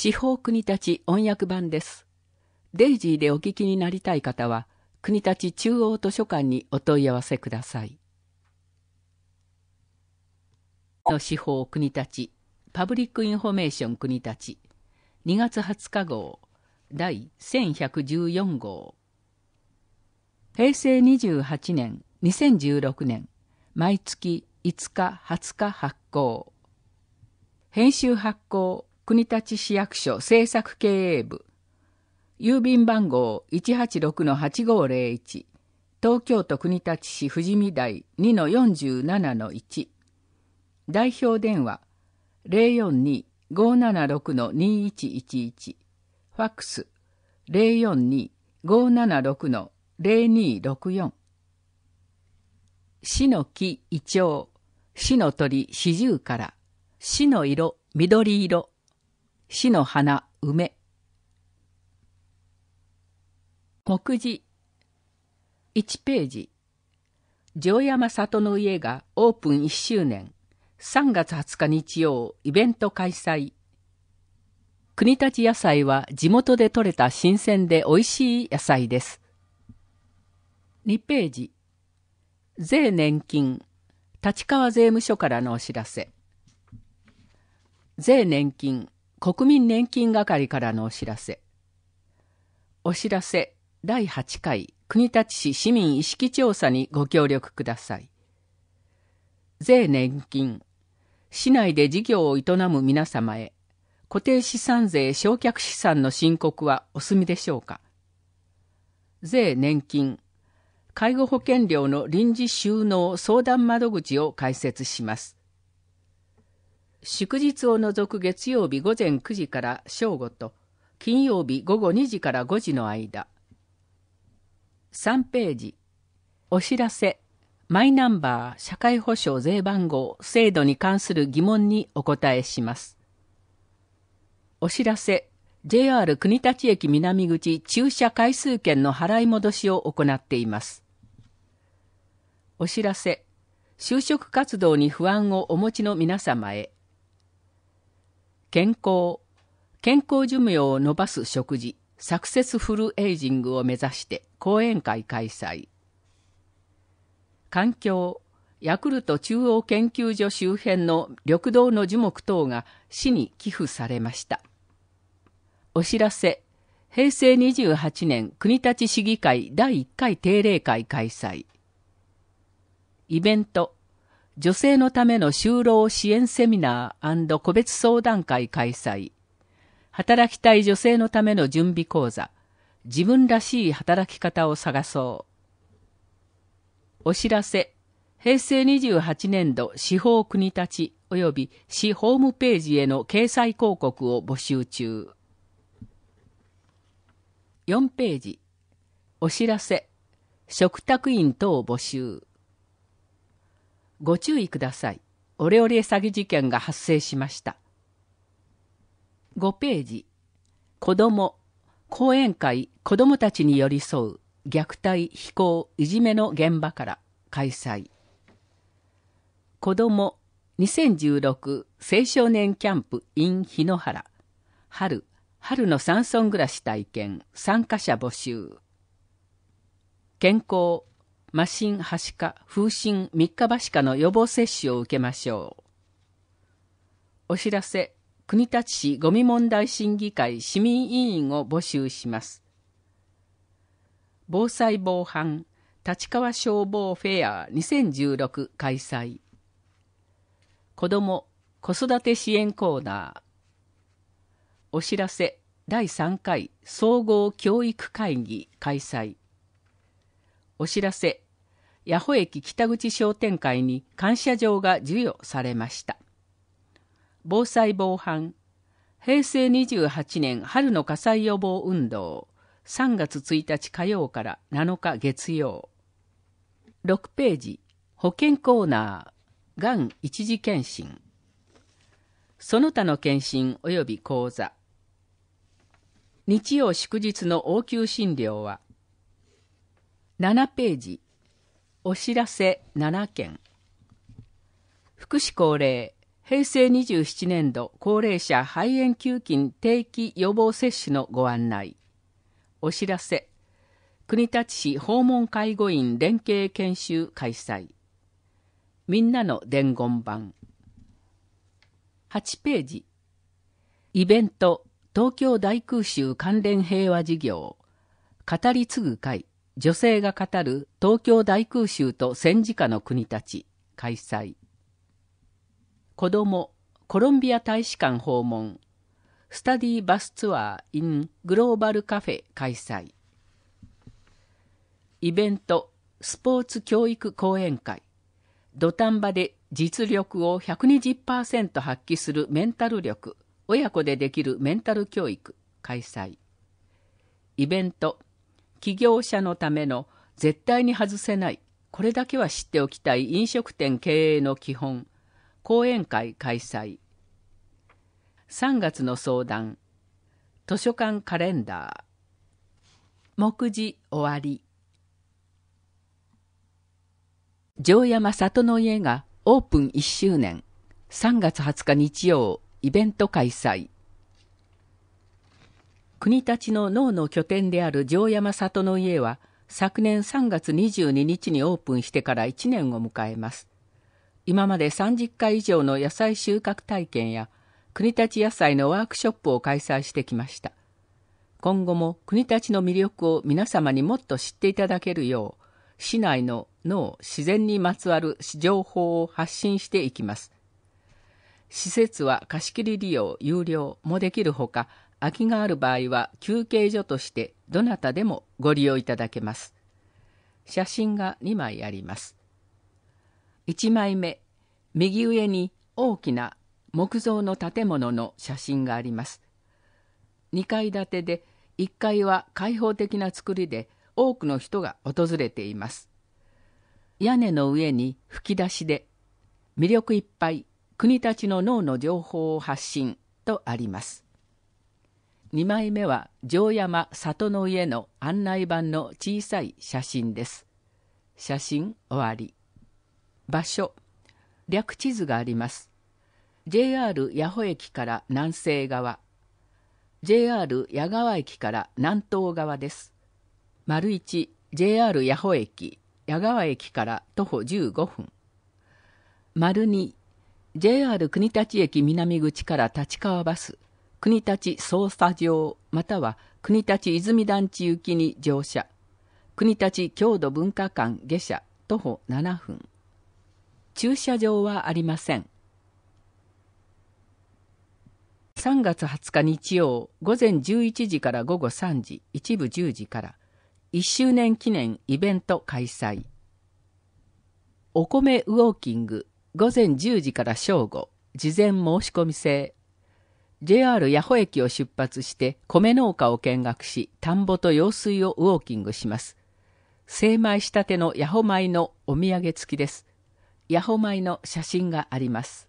司法国立音訳版です。デイジーでお聞きになりたい方は、国立中央図書館にお問い合わせください。の司法国立パブリックインフォメーション国立2月20日号第1114号平成28年2016年毎月5日20日発行編集発行国立市役所政策経営部郵便番号186-8501東京都国立市富士見台2-47-1代表電話042-576-2111ファックス042-576-0264死の木イチョウ死の鳥四十から死の色緑色死の花梅目次1ページ城山里の家がオープン1周年3月20日日曜イベント開催国立野菜は地元で採れた新鮮で美味しい野菜です2ページ税年金立川税務署からのお知らせ税年金国民年金係からのお知らせお知らせ第8回国立市市民意識調査にご協力ください税年金市内で事業を営む皆様へ固定資産税償却資産の申告はお済みでしょうか税年金介護保険料の臨時収納相談窓口を開設します祝日を除く月曜日午前9時から正午と、金曜日午後2時から5時の間。3ページ。お知らせ。マイナンバー社会保障税番号制度に関する疑問にお答えします。お知らせ。JR 国立駅南口駐車回数券の払い戻しを行っています。お知らせ。就職活動に不安をお持ちの皆様へ。健康、健康寿命を伸ばす食事、サクセスフルエイジングを目指して講演会開催。環境、ヤクルト中央研究所周辺の緑道の樹木等が市に寄付されました。お知らせ、平成28年国立市議会第1回定例会開催。イベント、女性のための就労支援セミナー個別相談会開催。働きたい女性のための準備講座。自分らしい働き方を探そう。お知らせ。平成28年度司法国立及び市ホームページへの掲載広告を募集中。4ページ。お知らせ。食卓員等募集。ご注意ください。オレオレ詐欺事件が発生しました。5ページ。子供、講演会、子供たちに寄り添う、虐待、非行、いじめの現場から開催。子供、2016青少年キャンプ in 日野原、春、春の山村暮らし体験、参加者募集。健康、麻疹、はしか、風疹、三日橋しかの予防接種を受けましょう。お知らせ、国立市ごみ問題審議会市民委員を募集します。防災防犯、立川消防フェア2016開催。子ども・子育て支援コーナー。お知らせ、第3回総合教育会議開催。お知らせ、八保駅北口商店会に感謝状が授与されました。防災防犯、平成28年春の火災予防運動、3月1日火曜から7日月曜。6ページ、保健コーナー、がん一時検診。その他の検診及び講座。日曜祝日の応急診療は、7ページお知らせ7件福祉高齢平成27年度高齢者肺炎球菌定期予防接種のご案内お知らせ国立市訪問介護員連携研修開催みんなの伝言版8ページイベント東京大空襲関連平和事業語り継ぐ会女性が語る東京大空襲と戦時下の国たち開催子どもコロンビア大使館訪問スタディバスツアーイングローバルカフェ開催イベントスポーツ教育講演会土壇場で実力を120%発揮するメンタル力親子でできるメンタル教育開催イベント起業者のための絶対に外せない、これだけは知っておきたい飲食店経営の基本、講演会開催。3月の相談、図書館カレンダー。目次終わり。城山里の家がオープン1周年、3月20日日曜、イベント開催。国立の脳の拠点である城山里の家は昨年3月22日にオープンしてから1年を迎えます。今まで30回以上の野菜収穫体験や国立野菜のワークショップを開催してきました。今後も国立の魅力を皆様にもっと知っていただけるよう、市内の脳、自然にまつわる情報を発信していきます。施設は貸切利用、有料もできるほか、空きがある場合は休憩所としてどなたでもご利用いただけます。写真が2枚あります。1枚目、右上に大きな木造の建物の写真があります。2階建てで1階は開放的な造りで多くの人が訪れています。屋根の上に吹き出しで魅力いっぱい国たちの脳の情報を発信とあります。2枚目は城山里の家の案内板の小さい写真です。写真終わり。場所。略地図があります。JR 八保駅から南西側。JR 矢川駅から南東側です。丸一 JR 八保駅、矢川駅から徒歩15分。丸二 JR 国立駅南口から立川バス。国立捜査場または国立泉団地行きに乗車国立郷土文化館下車徒歩7分駐車場はありません3月20日日曜午前11時から午後3時一部10時から1周年記念イベント開催お米ウォーキング午前10時から正午事前申し込み制 JR 八穂駅を出発して米農家を見学し、田んぼと用水をウォーキングします。精米したての八穂米のお土産付きです。八穂米の写真があります。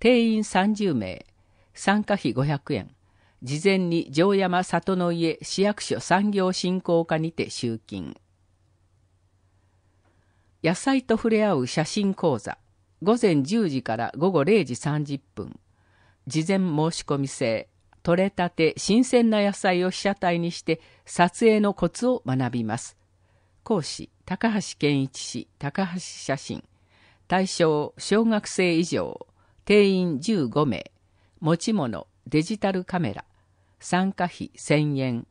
定員30名、参加費500円。事前に城山里の家市役所産業振興課にて集金。野菜と触れ合う写真講座。午前10時から午後0時30分。事前申し込み制、取れたて新鮮な野菜を被写体にして撮影のコツを学びます。講師、高橋健一氏、高橋写真。対象、小学生以上。定員15名。持ち物、デジタルカメラ。参加費1000円。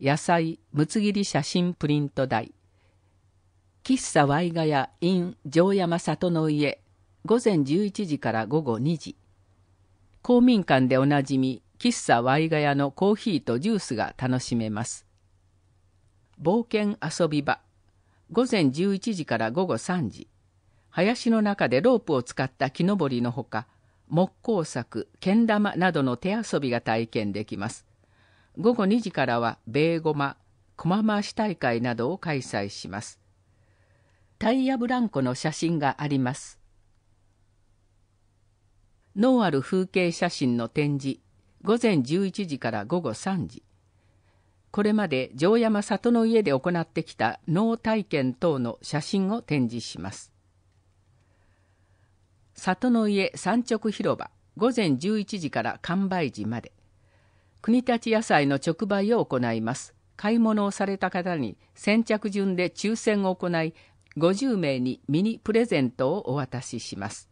野菜、むつ切り写真プリント代。喫茶ワイガヤ in 城山里の家。午前11時から午後2時。公民館でおなじみ喫茶ワイガヤのコーヒーとジュースが楽しめます。冒険遊び場午前11時から午後3時林の中でロープを使った木登りのほか木工作けん玉などの手遊びが体験できます午後2時からはベーゴマ駒回し大会などを開催しますタイヤブランコの写真があります脳ある風景写真の展示午前11時から午後3時これまで城山里の家で行ってきた脳体験等の写真を展示します里の家産直広場午前11時から完売時まで国立野菜の直売を行います買い物をされた方に先着順で抽選を行い50名にミニプレゼントをお渡しします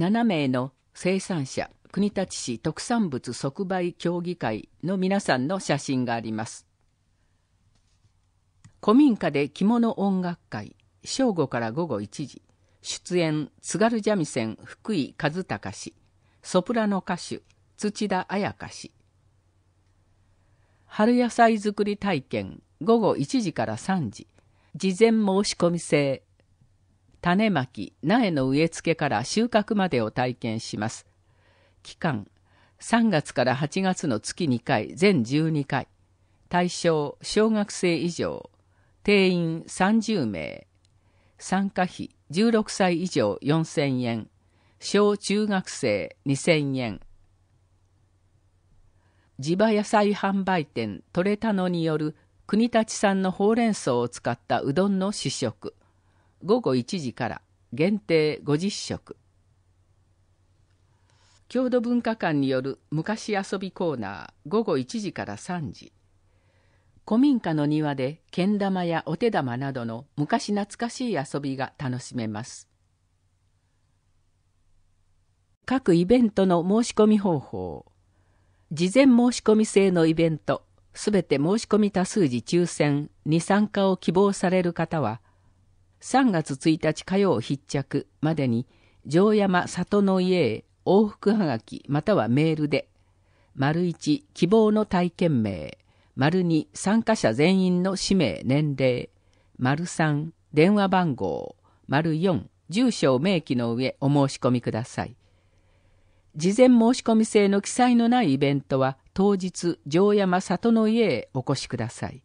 7名の生産者国立市特産物即売協議会の皆さんの写真があります古民家で着物音楽会正午から午後1時出演津軽三味線福井和隆氏ソプラノ歌手土田彩香氏春野菜作り体験午後1時から3時事前申し込み制種まき、苗の植え付けから収穫までを体験します。期間、3月から8月の月2回、全12回。対象、小学生以上。定員30名。参加費、16歳以上4000円。小中学生2000円。地場野菜販売店トレタノによる国立産のほうれん草を使ったうどんの試食。午後1時から限定50食郷土文化館による昔遊びコーナー午後1時から3時古民家の庭でけん玉やお手玉などの昔懐かしい遊びが楽しめます各イベントの申し込み方法事前申し込み制のイベントすべて申し込み多数時抽選に参加を希望される方は3月1日火曜必着までに城山里の家へ往復はがきまたはメールで丸1希望の体験名丸2参加者全員の氏名年齢丸3電話番号丸4住所を明記の上お申し込みください事前申し込み制の記載のないイベントは当日城山里の家へお越しください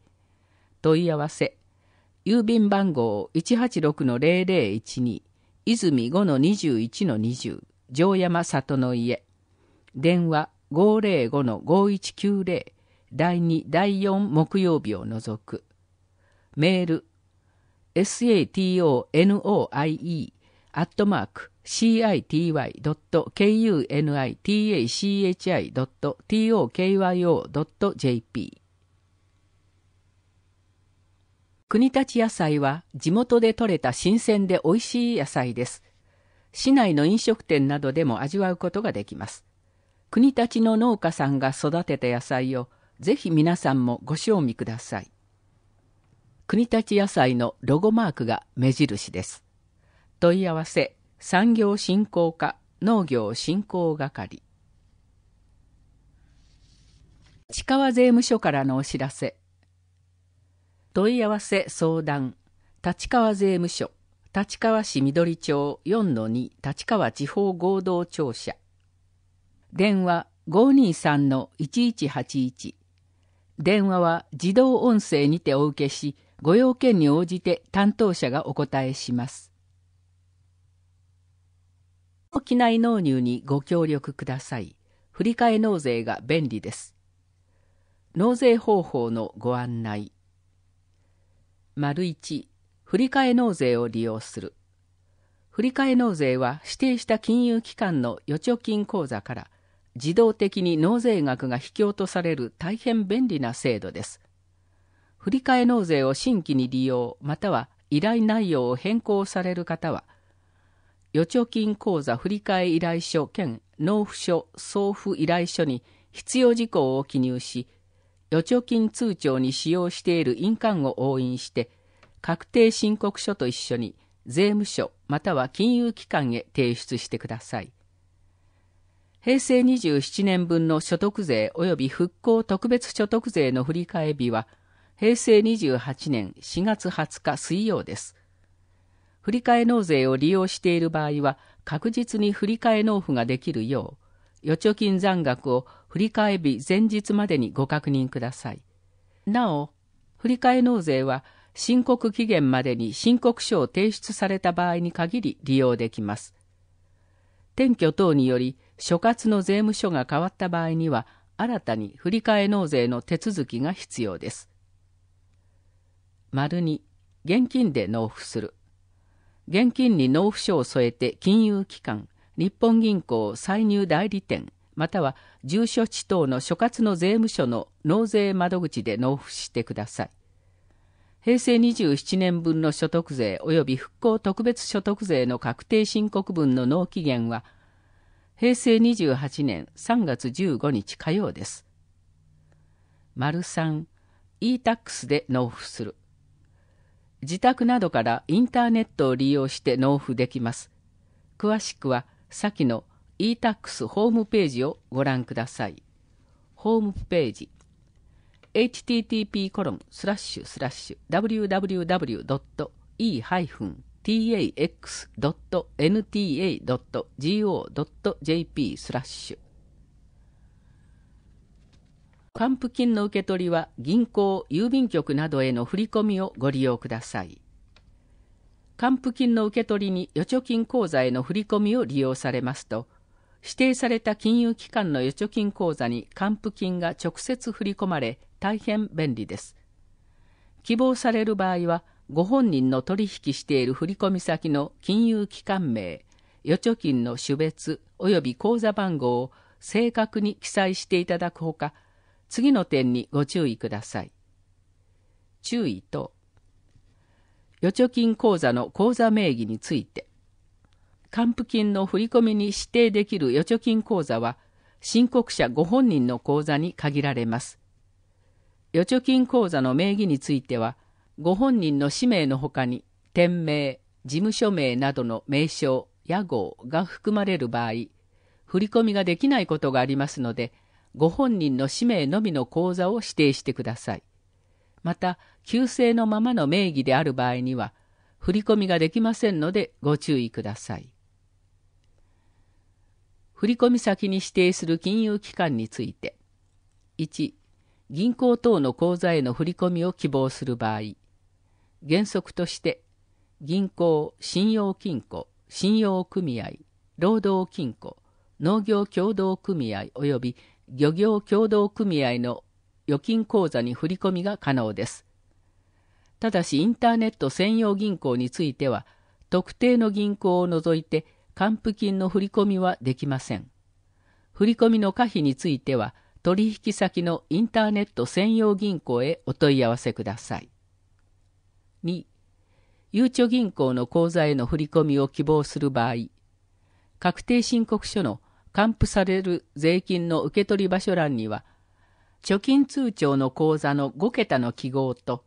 問い合わせ郵便番号186-0012泉5-21-20城山里の家電話505-5190第2第4木曜日を除くメール satOnoie アットマーク city.kunitachi.tokyo.jp 国立野菜は地元で採れた新鮮で美味しい野菜です。市内の飲食店などでも味わうことができます。国立の農家さんが育てた野菜をぜひ皆さんもご賞味ください。国立野菜のロゴマークが目印です。問い合わせ産業振興課農業振興係。近川税務署からのお知らせ。問い合わせ相談立川税務署立川市緑町4-2立川地方合同庁舎電話523-1181電話は自動音声にてお受けしご要件に応じて担当者がお答えします機内納入にご協力ください振替納税が便利です納税方法のご案内丸一、振替納税を利用する。振替納税は指定した金融機関の預貯金口座から自動的に納税額が引き落とされる大変便利な制度です。振替納税を新規に利用または依頼内容を変更される方は預貯金口座振替依頼書兼納付書送付依頼書に必要事項を記入し預貯金通帳に使用している印鑑を押印して確定申告書と一緒に税務署または金融機関へ提出してください平成27年分の所得税及び復興特別所得税の振り替え日は平成28年4月20日水曜です振り替え納税を利用している場合は確実に振り替え納付ができるよう預貯金残額を振替日前日までにご確認ください。なお、振替納税は申告期限までに申告書を提出された場合に限り利用できます。転居等により所轄の税務署が変わった場合には新たに振替納税の手続きが必要です。丸2、現金で納付する。現金に納付書を添えて金融機関、日本銀行、歳入代理店、または住所地等の所轄の税務署の納税窓口で納付してください。平成27年分の所得税及び復興特別所得税の確定申告分の納期限は、平成28年3月15日火曜です。丸3、e-tax で納付する。自宅などからインターネットを利用して納付できます。詳しくは、先の e-tax ホームページをご覧ください。ホームページ http コロンスラッシュスラッシュ www.e-tax.nta.go.jp スラッシュ還付金の受け取りは銀行、郵便局などへの振り込みをご利用ください。還付金の受け取りに預貯金口座への振り込みを利用されますと、指定された金融機関の預貯金口座に還付金が直接振り込まれ大変便利です希望される場合はご本人の取引している振込先の金融機関名預貯金の種別及び口座番号を正確に記載していただくほか次の点にご注意ください注意と預貯金口座の口座名義について還付金の振込に指定できる預貯金口座は、申告者ご本人の口座に限られます。預貯金口座の名義については、ご本人の氏名のほかに、店名、事務所名などの名称、屋号が含まれる場合、振込ができないことがありますので、ご本人の氏名のみの口座を指定してください。また、旧姓のままの名義である場合には、振込ができませんのでご注意ください。振込先に指定する金融機関について1銀行等の口座への振込を希望する場合原則として銀行信用金庫信用組合労働金庫農業協同組合及び漁業協同組合の預金口座に振り込みが可能です。ただしインターネット専用銀行については特定の銀行を除いて還付金の振込はできません。振込の可否については、取引先のインターネット専用銀行へお問い合わせください。2、ゆうちょ銀行の口座への振込を希望する場合、確定申告書の還付される税金の受取場所欄には、貯金通帳の口座の5桁の記号と、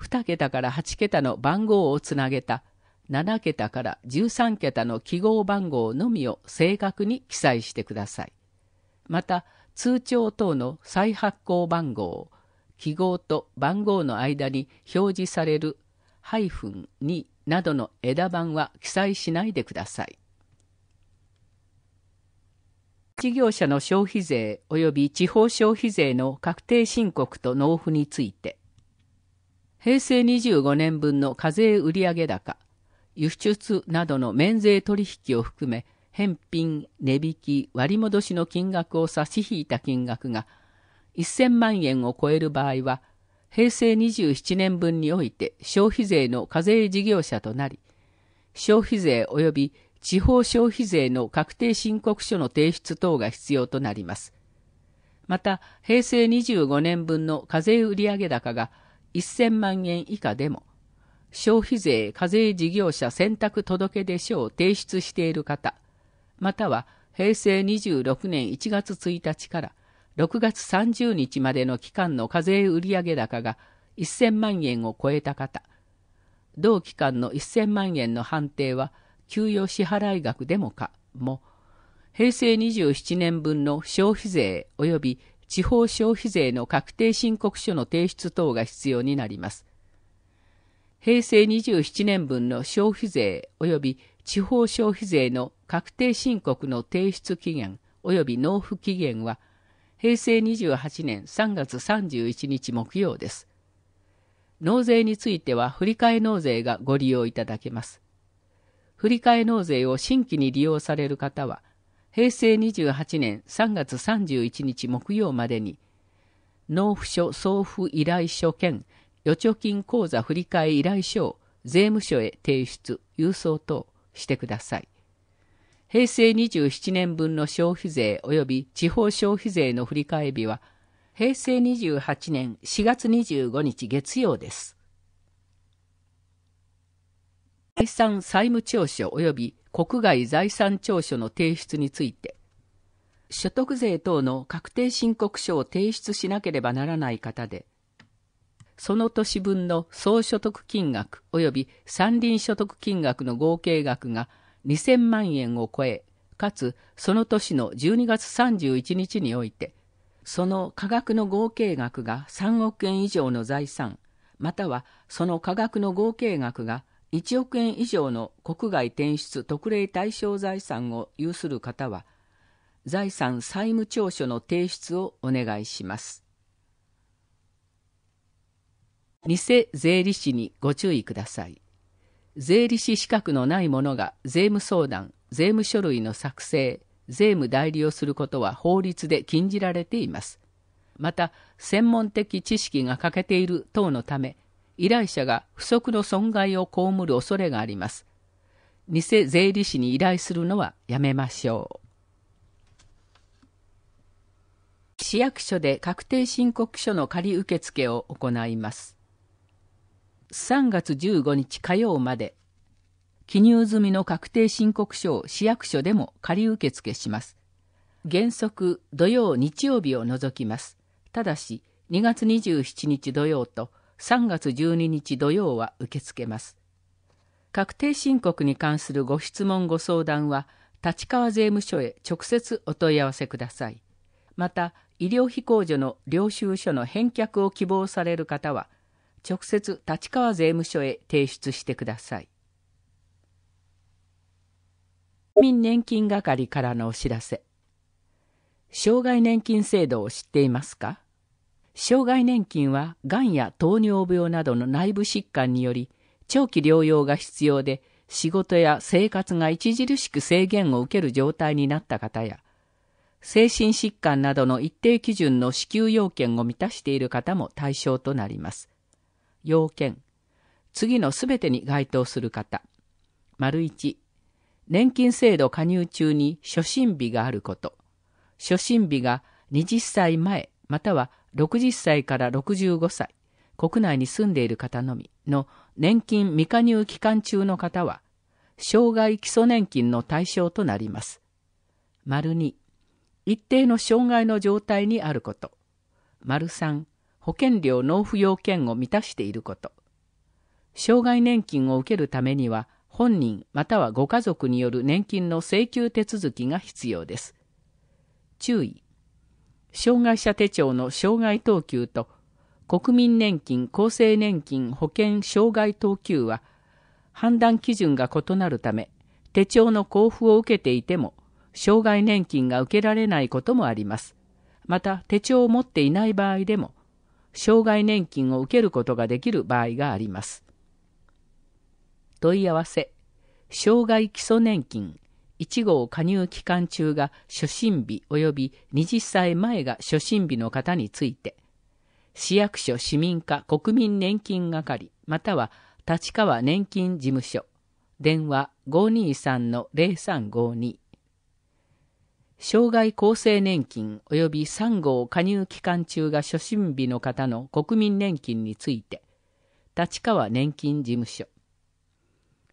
2桁から8桁の番号をつなげた7桁から13桁の記号番号のみを正確に記載してください。また、通帳等の再発行番号、記号と番号の間に表示されるハイフン2などの枝番は記載しないでください。事業者の消費税及び地方消費税の確定申告と納付について、平成25年分の課税売上高、輸出などの免税取引を含め返品値引き割戻しの金額を差し引いた金額が1000万円を超える場合は平成27年分において消費税の課税事業者となり消費税及び地方消費税の確定申告書の提出等が必要となります。また、平成25年分の課税売上高が1000万円以下でも、消費税課税事業者選択届出書を提出している方、または平成26年1月1日から6月30日までの期間の課税売上高が1000万円を超えた方、同期間の1000万円の判定は給与支払額でもかも、平成27年分の消費税及び地方消費税の確定申告書の提出等が必要になります。平成27年分の消費税及び地方消費税の確定申告の提出期限及び納付期限は平成28年3月31日木曜です。納税については振替納税がご利用いただけます。振替納税を新規に利用される方は、平成28年3月31日木曜までに、納付書送付依頼書兼預貯金口座振替依頼書を税務署へ提出、郵送等してください。平成27年分の消費税及び地方消費税の振替日は、平成28年4月25日月曜です。財産債務調書及び国外財産調書の提出について、所得税等の確定申告書を提出しなければならない方で、その年分の総所得金額及び山林所得金額の合計額が2000万円を超え、かつその年の12月31日において、その価額の合計額が3億円以上の財産、またはその価額の合計額が1億円以上の国外転出特例対象財産を有する方は、財産債務調書の提出をお願いします。偽税理士にご注意ください。税理士資格のない者が税務相談、税務書類の作成、税務代理をすることは法律で禁じられています。また、専門的知識が欠けている等のため、依頼者が不足の損害を被る恐れがあります。偽税理士に依頼するのはやめましょう。市役所で確定申告書の仮受付を行います。3月15日火曜まで、記入済みの確定申告書を市役所でも仮受付します。原則土曜日曜日を除きます。ただし、2月27日土曜と3月12日土曜は受け付けます。確定申告に関するご質問ご相談は、立川税務署へ直接お問い合わせください。また、医療費控除の領収書の返却を希望される方は、直接立川税務署へ提出してください民年金係からのお知らせ障害年金制度を知っていますか障害年金はがんや糖尿病などの内部疾患により長期療養が必要で仕事や生活が著しく制限を受ける状態になった方や精神疾患などの一定基準の支給要件を満たしている方も対象となります。要件次のすべてに該当する方丸1年金制度加入中に初診日があること初診日が20歳前または60歳から65歳国内に住んでいる方のみの年金未加入期間中の方は障害基礎年金の対象となります。丸2一定の障害の状態にあること丸3保険料納付要件を満たしていること、障害年金を受けるためには、本人またはご家族による年金の請求手続きが必要です。注意。障害者手帳の障害等級と国民年金、厚生年金、保険、障害等級は判断基準が異なるため、手帳の交付を受けていても、障害年金が受けられないこともあります。また、手帳を持っていない場合でも、障害年金を受けることができる場合があります。問い合わせ、障害基礎年金1号加入期間中が初診日及び20歳前が初診日の方について、市役所市民課国民年金係または立川年金事務所電話523-0352障害厚生年金及び3号加入期間中が初診日の方の国民年金について、立川年金事務所、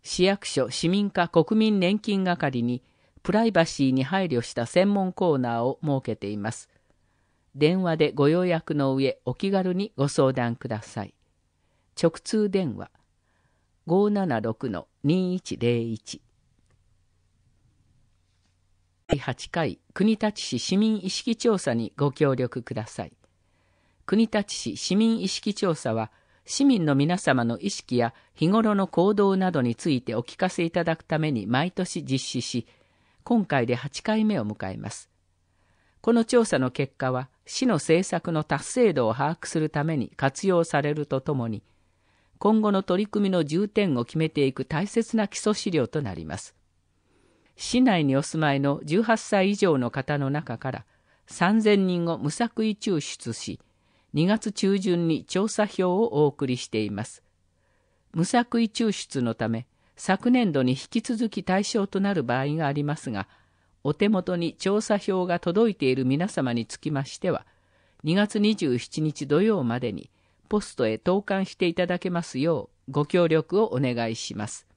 市役所市民課国民年金係にプライバシーに配慮した専門コーナーを設けています。電話でご予約の上、お気軽にご相談ください。直通電話576-2101第8回国立市市民意識調査にご協力ください。国立市市民意識調査は、市民の皆様の意識や日頃の行動などについてお聞かせいただくために毎年実施し、今回で8回目を迎えます。この調査の結果は、市の政策の達成度を把握するために活用されるとともに、今後の取り組みの重点を決めていく大切な基礎資料となります。市内にお住まいの18歳以上の方の中から3000人を無作為抽出し、2月中旬に調査票をお送りしています。無作為抽出のため、昨年度に引き続き対象となる場合がありますが、お手元に調査票が届いている皆様につきましては、2月27日土曜までにポストへ投函していただけますようご協力をお願いします。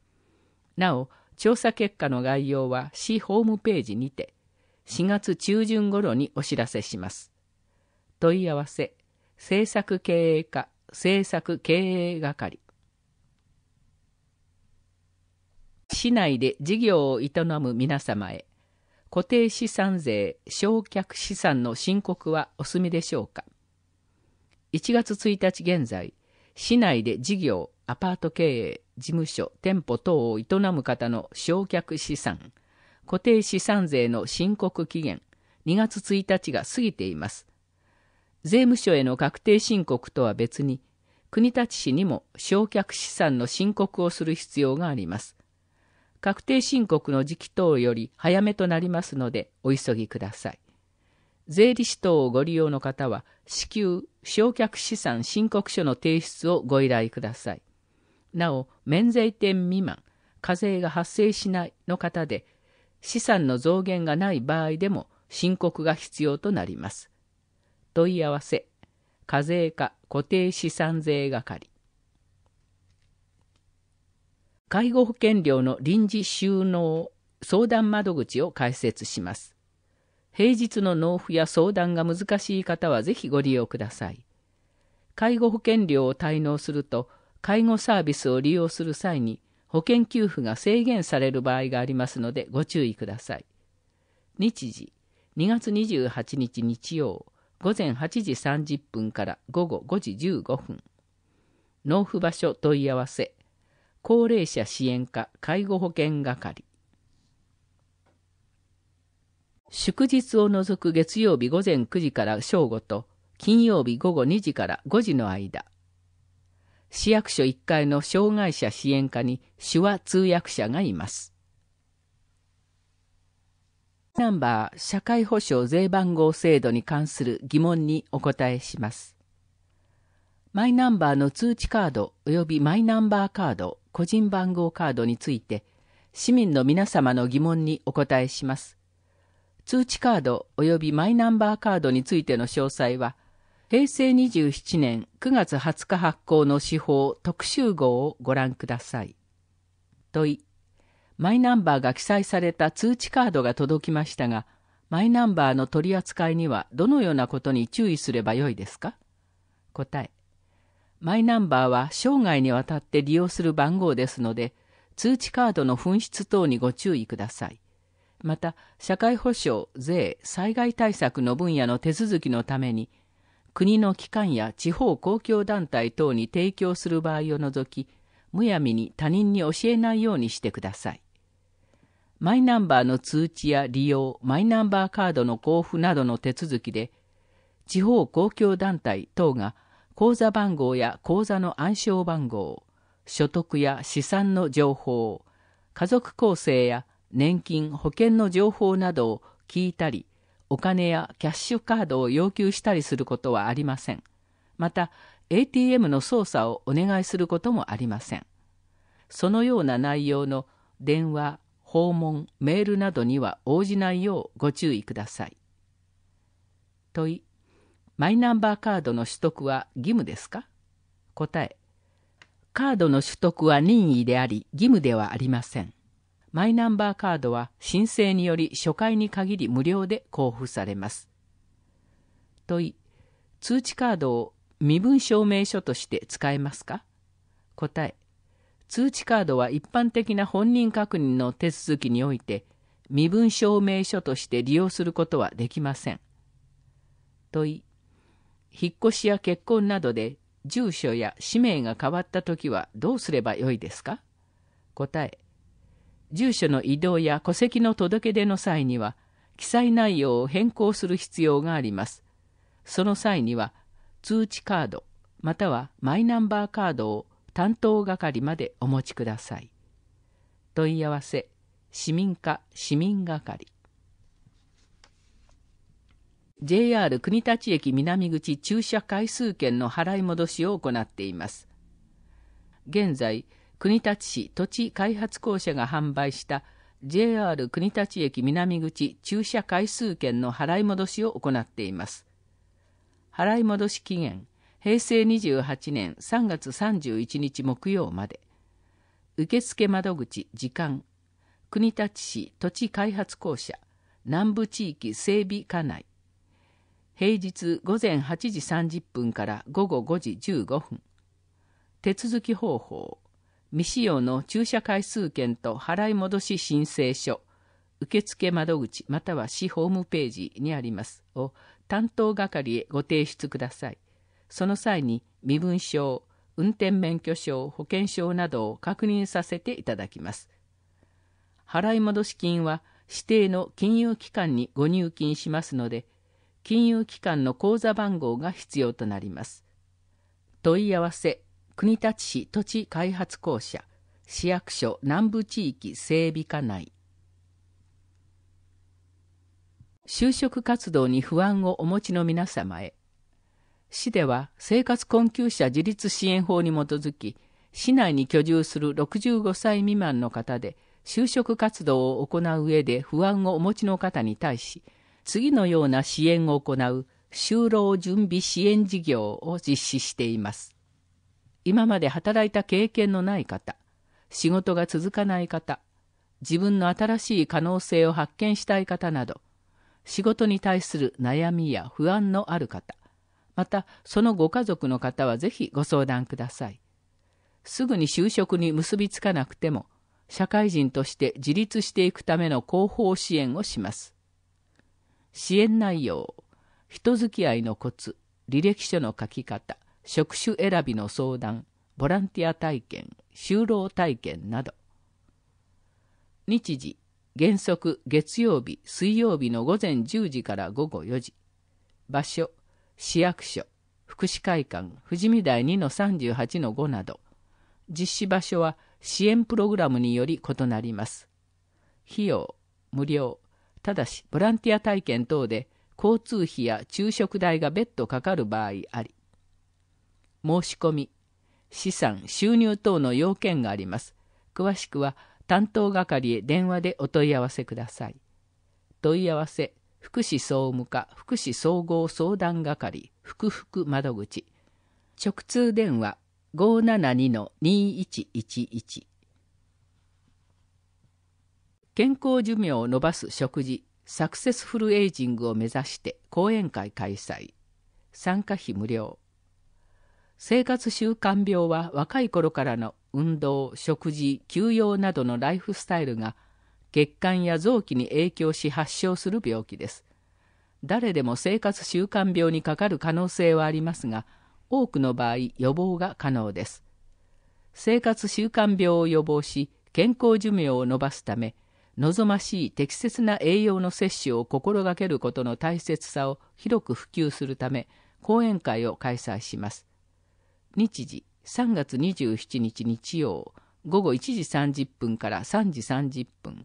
なお、調査結果の概要は市ホームページにて4月中旬ごろにお知らせします。問い合わせ、政策経営課、政策経営係。市内で事業を営む皆様へ、固定資産税、償却資産の申告はお済みでしょうか。1月1日現在、市内で事業、アパート経営、事務所、店舗等を営む方の焼却資産、固定資産税の申告期限、2月1日が過ぎています。税務署への確定申告とは別に、国立市にも焼却資産の申告をする必要があります。確定申告の時期等より早めとなりますので、お急ぎください。税理士等をご利用の方は、支給・焼却資産申告書の提出をご依頼ください。なお、免税店未満、課税が発生しないの方で、資産の増減がない場合でも申告が必要となります。問い合わせ、課税課固定資産税係。介護保険料の臨時収納相談窓口を開設します。平日の納付や相談が難しい方はぜひご利用ください。介護保険料を滞納すると介護サービスを利用する際に保険給付が制限される場合がありますのでご注意ください。日時2月28日日曜午前8時30分から午後5時15分納付場所問い合わせ高齢者支援課介護保険係祝日を除く月曜日午前9時から正午と金曜日午後2時から5時の間市役所1階の障害者支援課に手話通訳者がいます。ナンバー社会保障税番号制度に関する疑問にお答えします。マイナンバーの通知カードおよびマイナンバーカード、個人番号カードについて、市民の皆様の疑問にお答えします。通知カードおよびマイナンバーカードについての詳細は、平成27年9月20日発行の司法特集号をご覧ください。問い、マイナンバーが記載された通知カードが届きましたが、マイナンバーの取り扱いにはどのようなことに注意すればよいですか答え、マイナンバーは生涯にわたって利用する番号ですので、通知カードの紛失等にご注意ください。また、社会保障、税、災害対策の分野の手続きのために、国の機関や地方公共団体等に提供する場合を除きむやみに他人に教えないようにしてくださいマイナンバーの通知や利用マイナンバーカードの交付などの手続きで地方公共団体等が口座番号や口座の暗証番号所得や資産の情報家族構成や年金保険の情報などを聞いたりお金やキャッシュカードを要求したりすることはありません。また、ATM の操作をお願いすることもありません。そのような内容の電話、訪問、メールなどには応じないようご注意ください。問い、マイナンバーカードの取得は義務ですか答え、カードの取得は任意であり義務ではありません。マイナンバーカードは申請により初回に限り無料で交付されます。問い、通知カードを身分証明書として使えますか答え、通知カードは一般的な本人確認の手続きにおいて、身分証明書として利用することはできません。問い、引っ越しや結婚などで住所や氏名が変わったときはどうすればよいですか答え、住所の移動や戸籍の届け出の際には、記載内容を変更する必要があります。その際には、通知カード、またはマイナンバーカードを担当係までお持ちください。問い合わせ、市民課市民係。JR 国立駅南口駐車回数券の払い戻しを行っています。現在、国立市土地開発公社が販売した JR 国立駅南口駐車回数券の払い戻しを行っています。払い戻し期限、平成28年3月31日木曜まで。受付窓口、時間。国立市土地開発公社、南部地域整備課内。平日午前8時30分から午後5時15分。手続き方法。未使用の駐車回数券と払い戻し申請書、受付窓口または市ホームページにありますを担当係へご提出ください。その際に身分証、運転免許証、保険証などを確認させていただきます。払い戻し金は指定の金融機関にご入金しますので、金融機関の口座番号が必要となります。問い合わせ国立市土地開発公社市役所南部地域整備課内就職活動に不安をお持ちの皆様へ市では生活困窮者自立支援法に基づき市内に居住する65歳未満の方で就職活動を行う上で不安をお持ちの方に対し次のような支援を行う就労準備支援事業を実施しています。今まで働いた経験のない方、仕事が続かない方、自分の新しい可能性を発見したい方など、仕事に対する悩みや不安のある方、またそのご家族の方はぜひご相談ください。すぐに就職に結びつかなくても、社会人として自立していくための広報支援をします。支援内容、人付き合いのコツ、履歴書の書き方、職種選びの相談、ボランティア体験、就労体験など。日時、原則月曜日、水曜日の午前10時から午後4時。場所、市役所、福祉会館、富士見台2の38の5など。実施場所は支援プログラムにより異なります。費用、無料。ただし、ボランティア体験等で交通費や昼食代が別途かかる場合あり。申し込み、資産、収入等の要件があります。詳しくは担当係へ電話でお問い合わせください。問い合わせ、福祉総務課、福祉総合相談係、福福窓口。直通電話572-2111。健康寿命を伸ばす食事、サクセスフルエイジングを目指して講演会開催。参加費無料。生活習慣病は若い頃からの運動食事休養などのライフスタイルが血管や臓器に影響し発症する病気です誰でも生活習慣病にかかる可能性はありますが多くの場合予防が可能です生活習慣病を予防し健康寿命を延ばすため望ましい適切な栄養の摂取を心がけることの大切さを広く普及するため講演会を開催します日時3月27日日曜午後1時30分から3時30分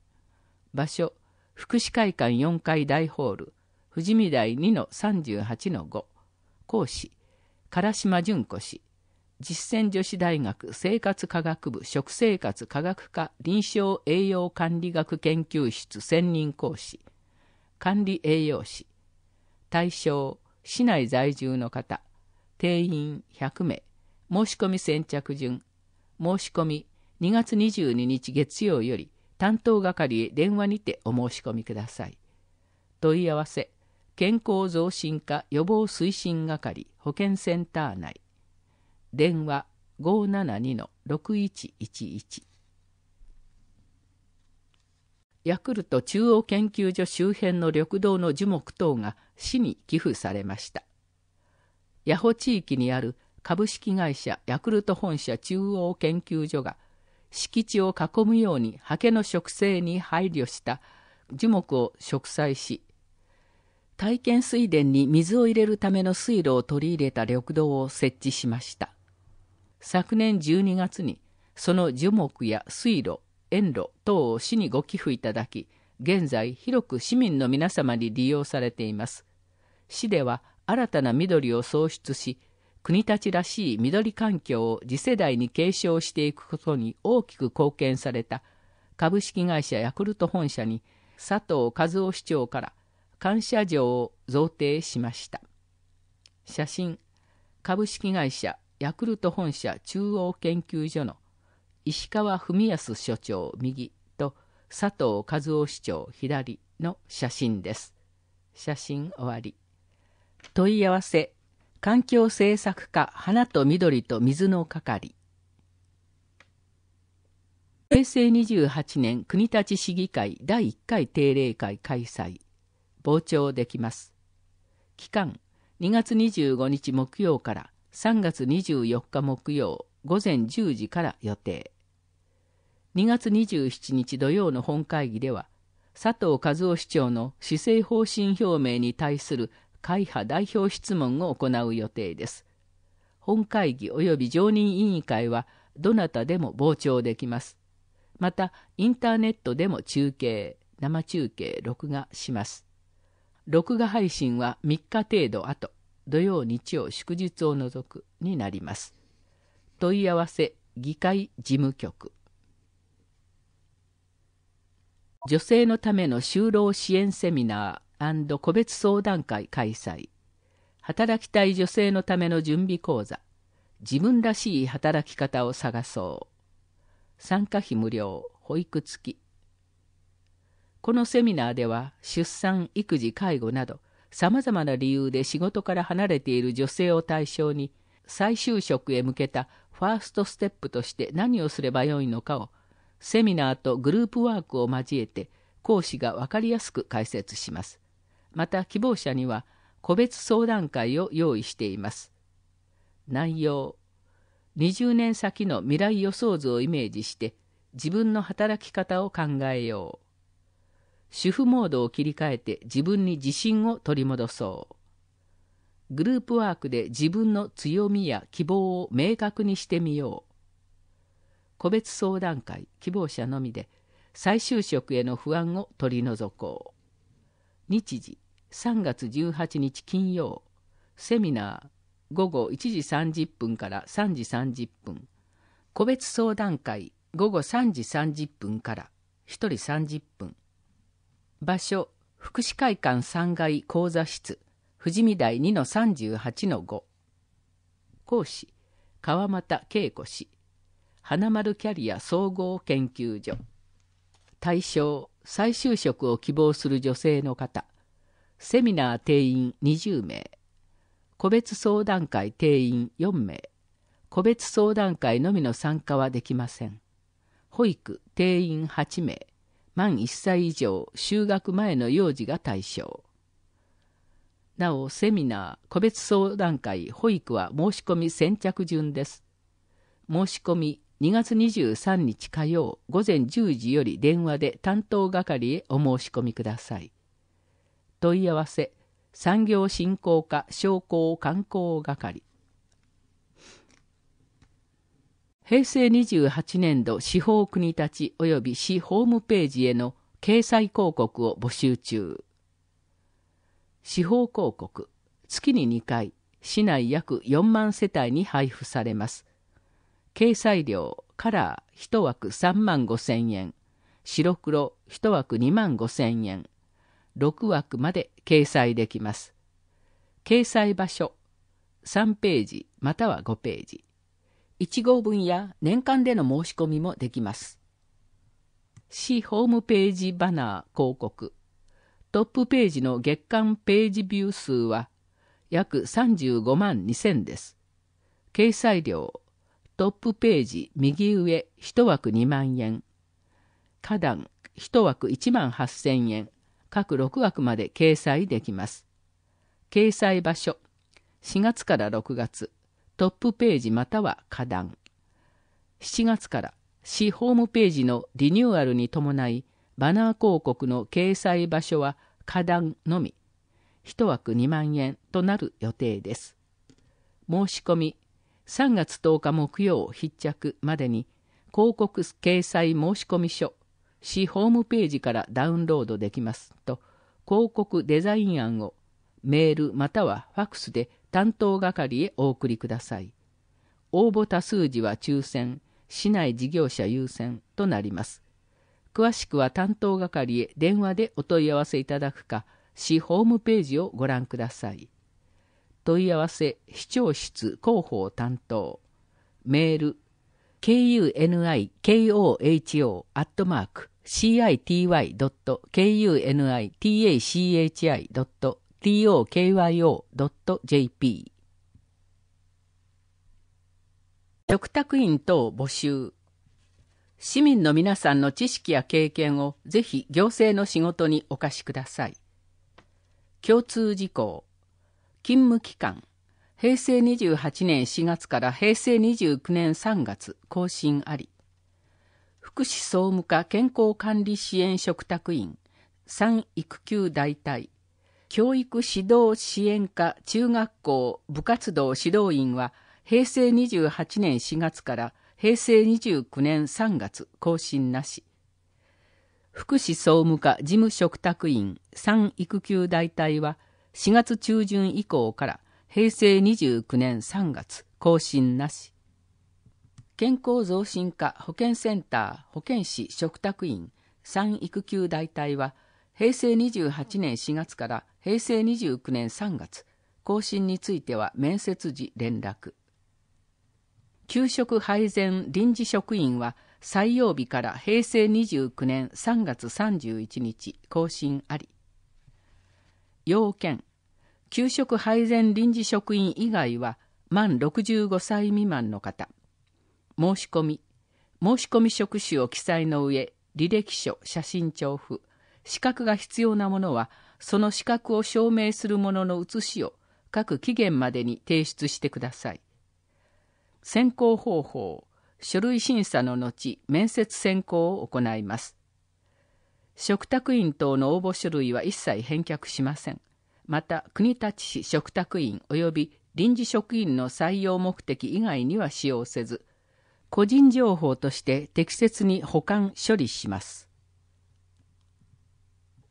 場所福祉会館4階大ホール富士見台2の38の5講師唐島純子氏実践女子大学生活科学部食生活科学科臨床栄養管理学研究室専任講師管理栄養士対象市内在住の方定員100名申し込み先着順申し込み2月22日月曜より担当係へ電話にてお申し込みください問い合わせ健康増進課予防推進係保健センター内電話572-6111ヤクルト中央研究所周辺の緑道の樹木等が市に寄付されました八保地域にある株式会社ヤクルト本社中央研究所が敷地を囲むようにハケの植生に配慮した樹木を植栽し体験水田に水を入れるための水路を取り入れた緑道を設置しました昨年12月にその樹木や水路園路等を市にご寄付いただき現在広く市民の皆様に利用されています市では新たな緑を創出し国立らしい緑環境を次世代に継承していくことに大きく貢献された株式会社ヤクルト本社に佐藤和夫市長から感謝状を贈呈しました写真株式会社ヤクルト本社中央研究所の石川文康所長右と佐藤和夫市長左の写真です写真終わり問い合わせ環境政策課花と緑と水の係平成28年国立市議会第1回定例会開催傍聴できます期間2月25日木曜から3月24日木曜午前10時から予定2月27日土曜の本会議では佐藤和夫市長の施政方針表明に対する会派代表質問を行う予定です。本会議及び常任委員会はどなたでも傍聴できます。また、インターネットでも中継、生中継、録画します。録画配信は3日程度後、土曜、日曜、祝日を除くになります。問い合わせ、議会事務局。女性のための就労支援セミナー個別相談会開催働きたい女性のための準備講座自分らしい働き方を探そう参加費無料保育付きこのセミナーでは出産育児介護などさまざまな理由で仕事から離れている女性を対象に再就職へ向けたファーストステップとして何をすればよいのかをセミナーとグループワークを交えて講師が分かりやすく解説します。また希望者には個別相談会を用意しています。内容20年先の未来予想図をイメージして自分の働き方を考えよう。主婦モードを切り替えて自分に自信を取り戻そう。グループワークで自分の強みや希望を明確にしてみよう。個別相談会希望者のみで再就職への不安を取り除こう。日時3月18日金曜セミナー午後1時30分から3時30分個別相談会午後3時30分から1人30分場所福祉会館3階講座室富士見台2の38の5講師川俣恵子氏花丸キャリア総合研究所対象再就職を希望する女性の方セミナー定員20名個別相談会定員4名個別相談会のみの参加はできません保育定員8名満1歳以上就学前の幼児が対象なおセミナー個別相談会保育は申し込み先着順です申し込み2月23日火曜午前10時より電話で担当係へお申し込みください問い合わせ産業振興課商工観光係平成28年度司法国立及び市ホームページへの掲載広告を募集中司法広告月に2回市内約4万世帯に配布されます掲載料カラー1枠3万5千円白黒1枠2万5千円6枠まで掲載できます。掲載場所3ページまたは5ページ1号分や年間での申し込みもできます。市ホームページバナー広告トップページの月間ページビュー数は約35万2000です。掲載料トップページ右上1枠2万円花壇1枠1万8000円各6枠まで掲載できます。掲載場所4月から6月トップページまたは下段7月から市ホームページのリニューアルに伴いバナー広告の掲載場所は下段のみ1枠2万円となる予定です。申し込み3月10日木曜必着までに広告掲載申込書市ホームページからダウンロードできますと広告デザイン案をメールまたはファクスで担当係へお送りください。応募多数時は抽選、市内事業者優先となります。詳しくは担当係へ電話でお問い合わせいただくか、市ホームページをご覧ください。問い合わせ、市長室広報担当、メール、kunikoho アットマーク city.kunitachi.tokyo.jp 嘱託員等募集市民の皆さんの知識や経験をぜひ行政の仕事にお貸しください共通事項勤務期間平成28年4月から平成29年3月更新あり福祉総務課健康管理支援嘱託員産育休代替教育指導支援課中学校部活動指導員は平成28年4月から平成29年3月更新なし福祉総務課事務嘱託員産育休代替は4月中旬以降から平成29年3月更新なし健康増進課保健センター保健師嘱託員産育休大隊は平成28年4月から平成29年3月更新については面接時連絡給食配膳臨時職員は採用日から平成29年3月31日更新あり要件給食配膳臨時職員以外は満65歳未満の方申し込み、申し込み職種を記載の上、履歴書、写真帳付、資格が必要なものは、その資格を証明するものの写しを各期限までに提出してください。選考方法、書類審査の後、面接選考を行います。嘱託員等の応募書類は一切返却しません。また、国立市嘱託員及び臨時職員の採用目的以外には使用せず、個人情報として適切に保管処理します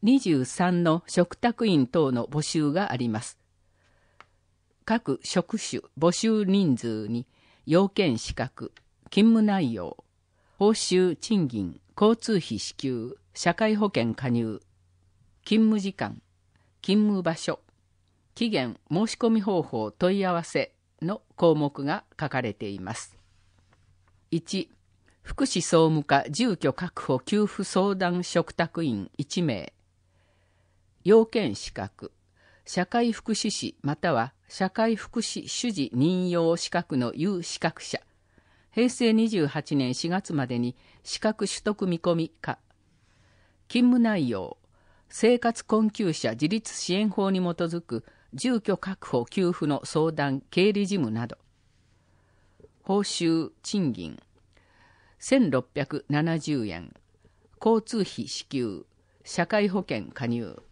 23の嘱託員等の募集があります各職種募集人数に要件資格勤務内容報酬賃金交通費支給社会保険加入勤務時間勤務場所期限申し込み方法問い合わせの項目が書かれています1、福祉総務課住居確保給付相談嘱託員1名。要件資格、社会福祉士または社会福祉主事任用資格の有資格者。平成28年4月までに資格取得見込みか。勤務内容、生活困窮者自立支援法に基づく住居確保給付の相談経理事務など。報酬、賃金、1670円、交通費支給、社会保険加入、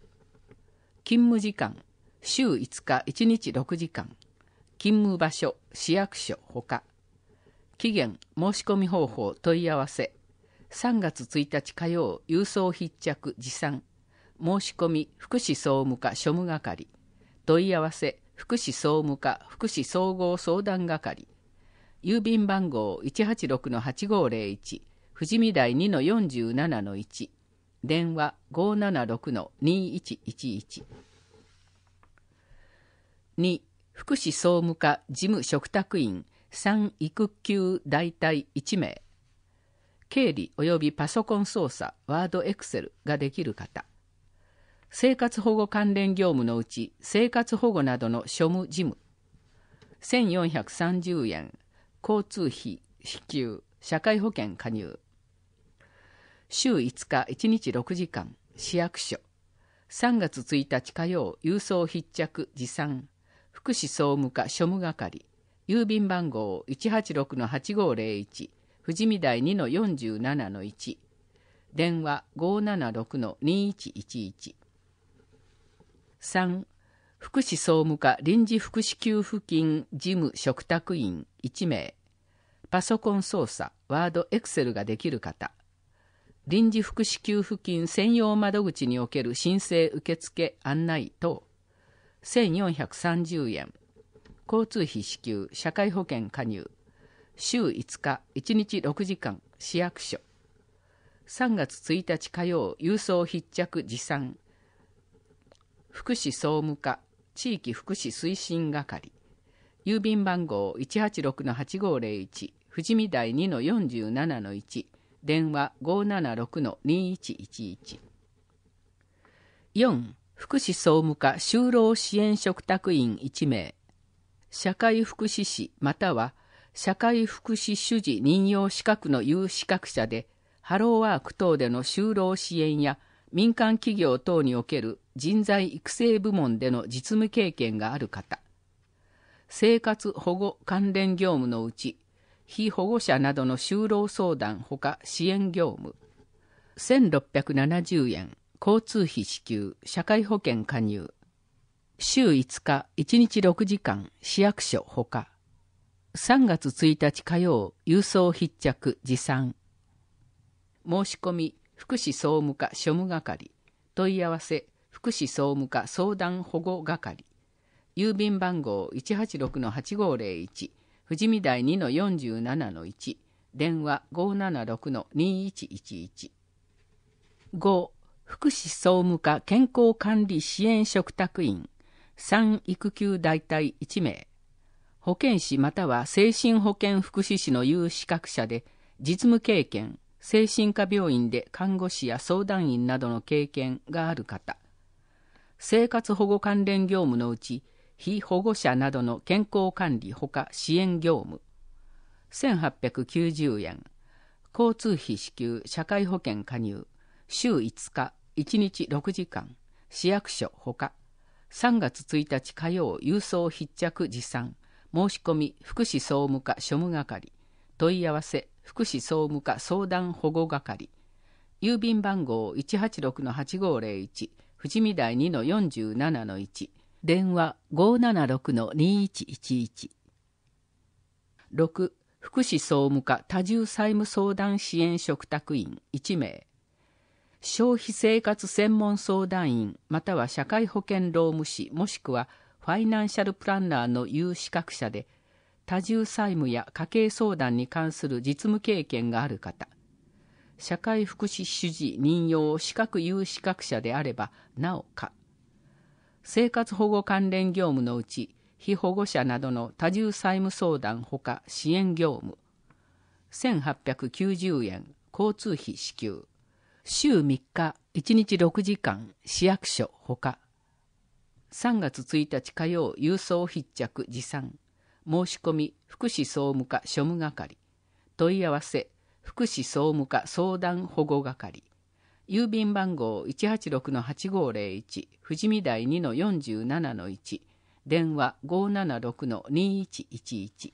勤務時間、週5日1日6時間、勤務場所、市役所、ほか、期限、申し込み方法、問い合わせ、3月1日火曜、郵送筆着、持参、申し込み、福祉総務課、庶務係、問い合わせ、福祉総務課、福祉総合相談係、郵便番号186-8501富士見台2-47-1電話576-2111 2福祉総務課事務嘱託員3育休代替1名経理及びパソコン操作ワードエクセルができる方生活保護関連業務のうち生活保護などの庶務事務1430円交通費、支給、社会保険加入。週5日1日6時間、市役所。3月1日火曜、郵送筆着、持参。福祉総務課庶務係。郵便番号186-8501。富士見台2-47-1。電話576-2111。3福祉総務課臨時福祉給付金事務嘱託員1名、パソコン操作、ワード、エクセルができる方、臨時福祉給付金専用窓口における申請受付案内等、1430円、交通費支給、社会保険加入、週5日、1日6時間、市役所、3月1日火曜、郵送筆着持参、福祉総務課地域福祉推進係郵便番号186-8501富士見台2-47-1電話576-2111 4福祉総務課就労支援嘱託員1名社会福祉士または社会福祉主事任用資格の有資格者でハローワーク等での就労支援や民間企業等における人材育成部門での実務経験がある方生活保護関連業務のうち被保護者などの就労相談ほか支援業務1670円交通費支給社会保険加入週5日1日6時間市役所ほか3月1日火曜郵送必着持参申し込み福祉総務課庶務係、問い合わせ福祉総務課相談保護係、郵便番号186-8501、富士見台2-47-1、電話576-2111。5、福祉総務課健康管理支援嘱託員、産育休代替1名、保健師または精神保健福祉士の有資格者で、実務経験、精神科病院で看護師や相談員などの経験がある方、生活保護関連業務のうち、被保護者などの健康管理ほか支援業務、1890円、交通費支給、社会保険加入、週5日、1日6時間、市役所ほか、3月1日火曜郵送必着持参、申し込み福祉総務課庶務係、問い合わせ福祉総務課相談保護係郵便番号186-8501富士見台2-47-1電話576-2111 6福祉総務課多重債務相談支援嘱託員1名消費生活専門相談員または社会保険労務士もしくはファイナンシャルプランナーの有資格者で多重債務や家計相談に関する実務経験がある方社会福祉主事任用資格有資格者であればなおか生活保護関連業務のうち被保護者などの多重債務相談ほか支援業務1890円交通費支給週3日1日6時間市役所ほか3月1日火曜郵送筆着持参申し込み福祉総務課庶務係問い合わせ福祉総務課相談保護係郵便番号186-8501富士見台2 47-1電話576-2111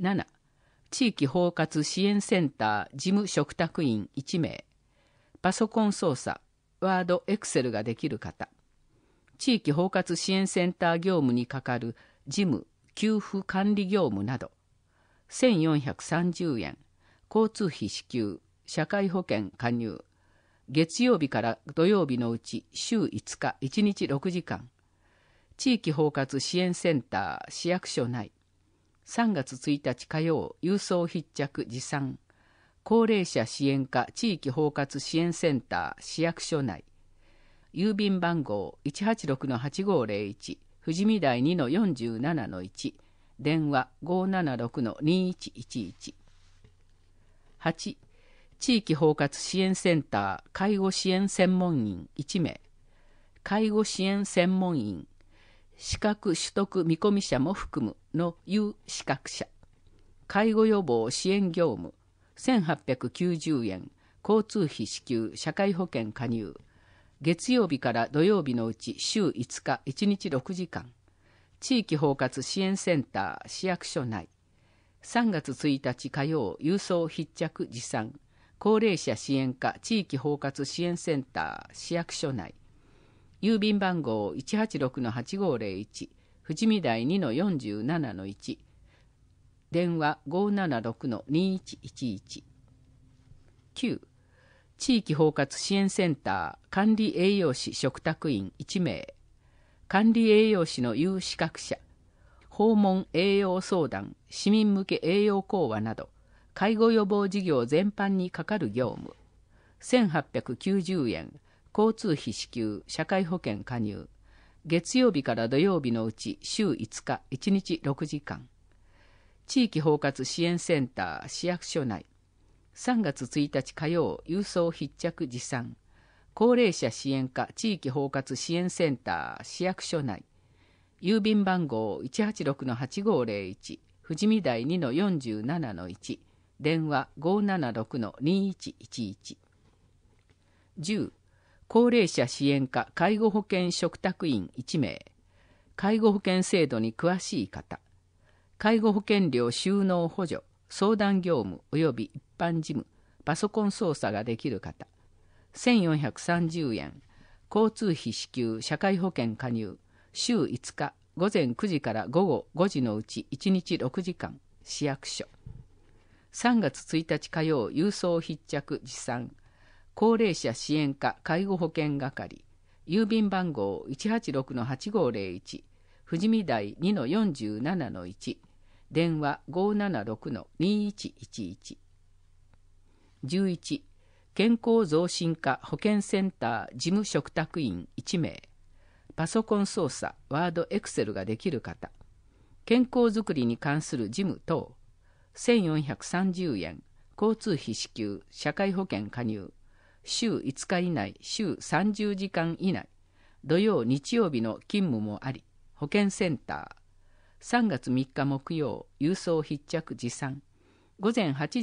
7地域包括支援センター事務嘱託員1名パソコン操作ワードエクセルができる方地域包括支援センター業務に係る事務給付管理業務など1430円交通費支給社会保険加入月曜日から土曜日のうち週5日1日6時間地域包括支援センター市役所内3月1日火曜郵送筆着持参高齢者支援課地域包括支援センター市役所内郵便番号186-8501富士見台2の47の1電話576の2111 8地域包括支援センター介護支援専門員1名介護支援専門員資格取得見込み者も含むの有資格者介護予防支援業務1890円交通費支給社会保険加入月曜日から土曜日のうち週5日1日6時間地域包括支援センター市役所内3月1日火曜郵送筆着持参高齢者支援課地域包括支援センター市役所内郵便番号186-8501富士見台2-47-1電話576-2111 9地域包括支援センター管理栄養士嘱託員1名管理栄養士の有資格者訪問栄養相談市民向け栄養講話など介護予防事業全般にかかる業務1890円交通費支給社会保険加入月曜日から土曜日のうち週5日1日6時間地域包括支援センター市役所内3月1日火曜郵送筆着持参高齢者支援課地域包括支援センター市役所内郵便番号186-8501富士見台2-47-1電話576-2111 10高齢者支援課介護保険嘱託員1名介護保険制度に詳しい方介護保険料収納補助相談業務及び一般事務、パソコン操作ができる方、1430円、交通費支給、社会保険加入、週5日、午前9時から午後5時のうち1日6時間、市役所。3月1日火曜、郵送筆着持参、高齢者支援課介護保険係、郵便番号186-8501、富士見台2-47-1、電話576-2111。11、健康増進課保健センター事務嘱託員1名。パソコン操作、ワード、エクセルができる方。健康づくりに関する事務等。1430円。交通費支給、社会保険加入。週5日以内、週30時間以内。土曜、日曜日の勤務もあり。保健センター3月3日木曜郵送必着持参午前8時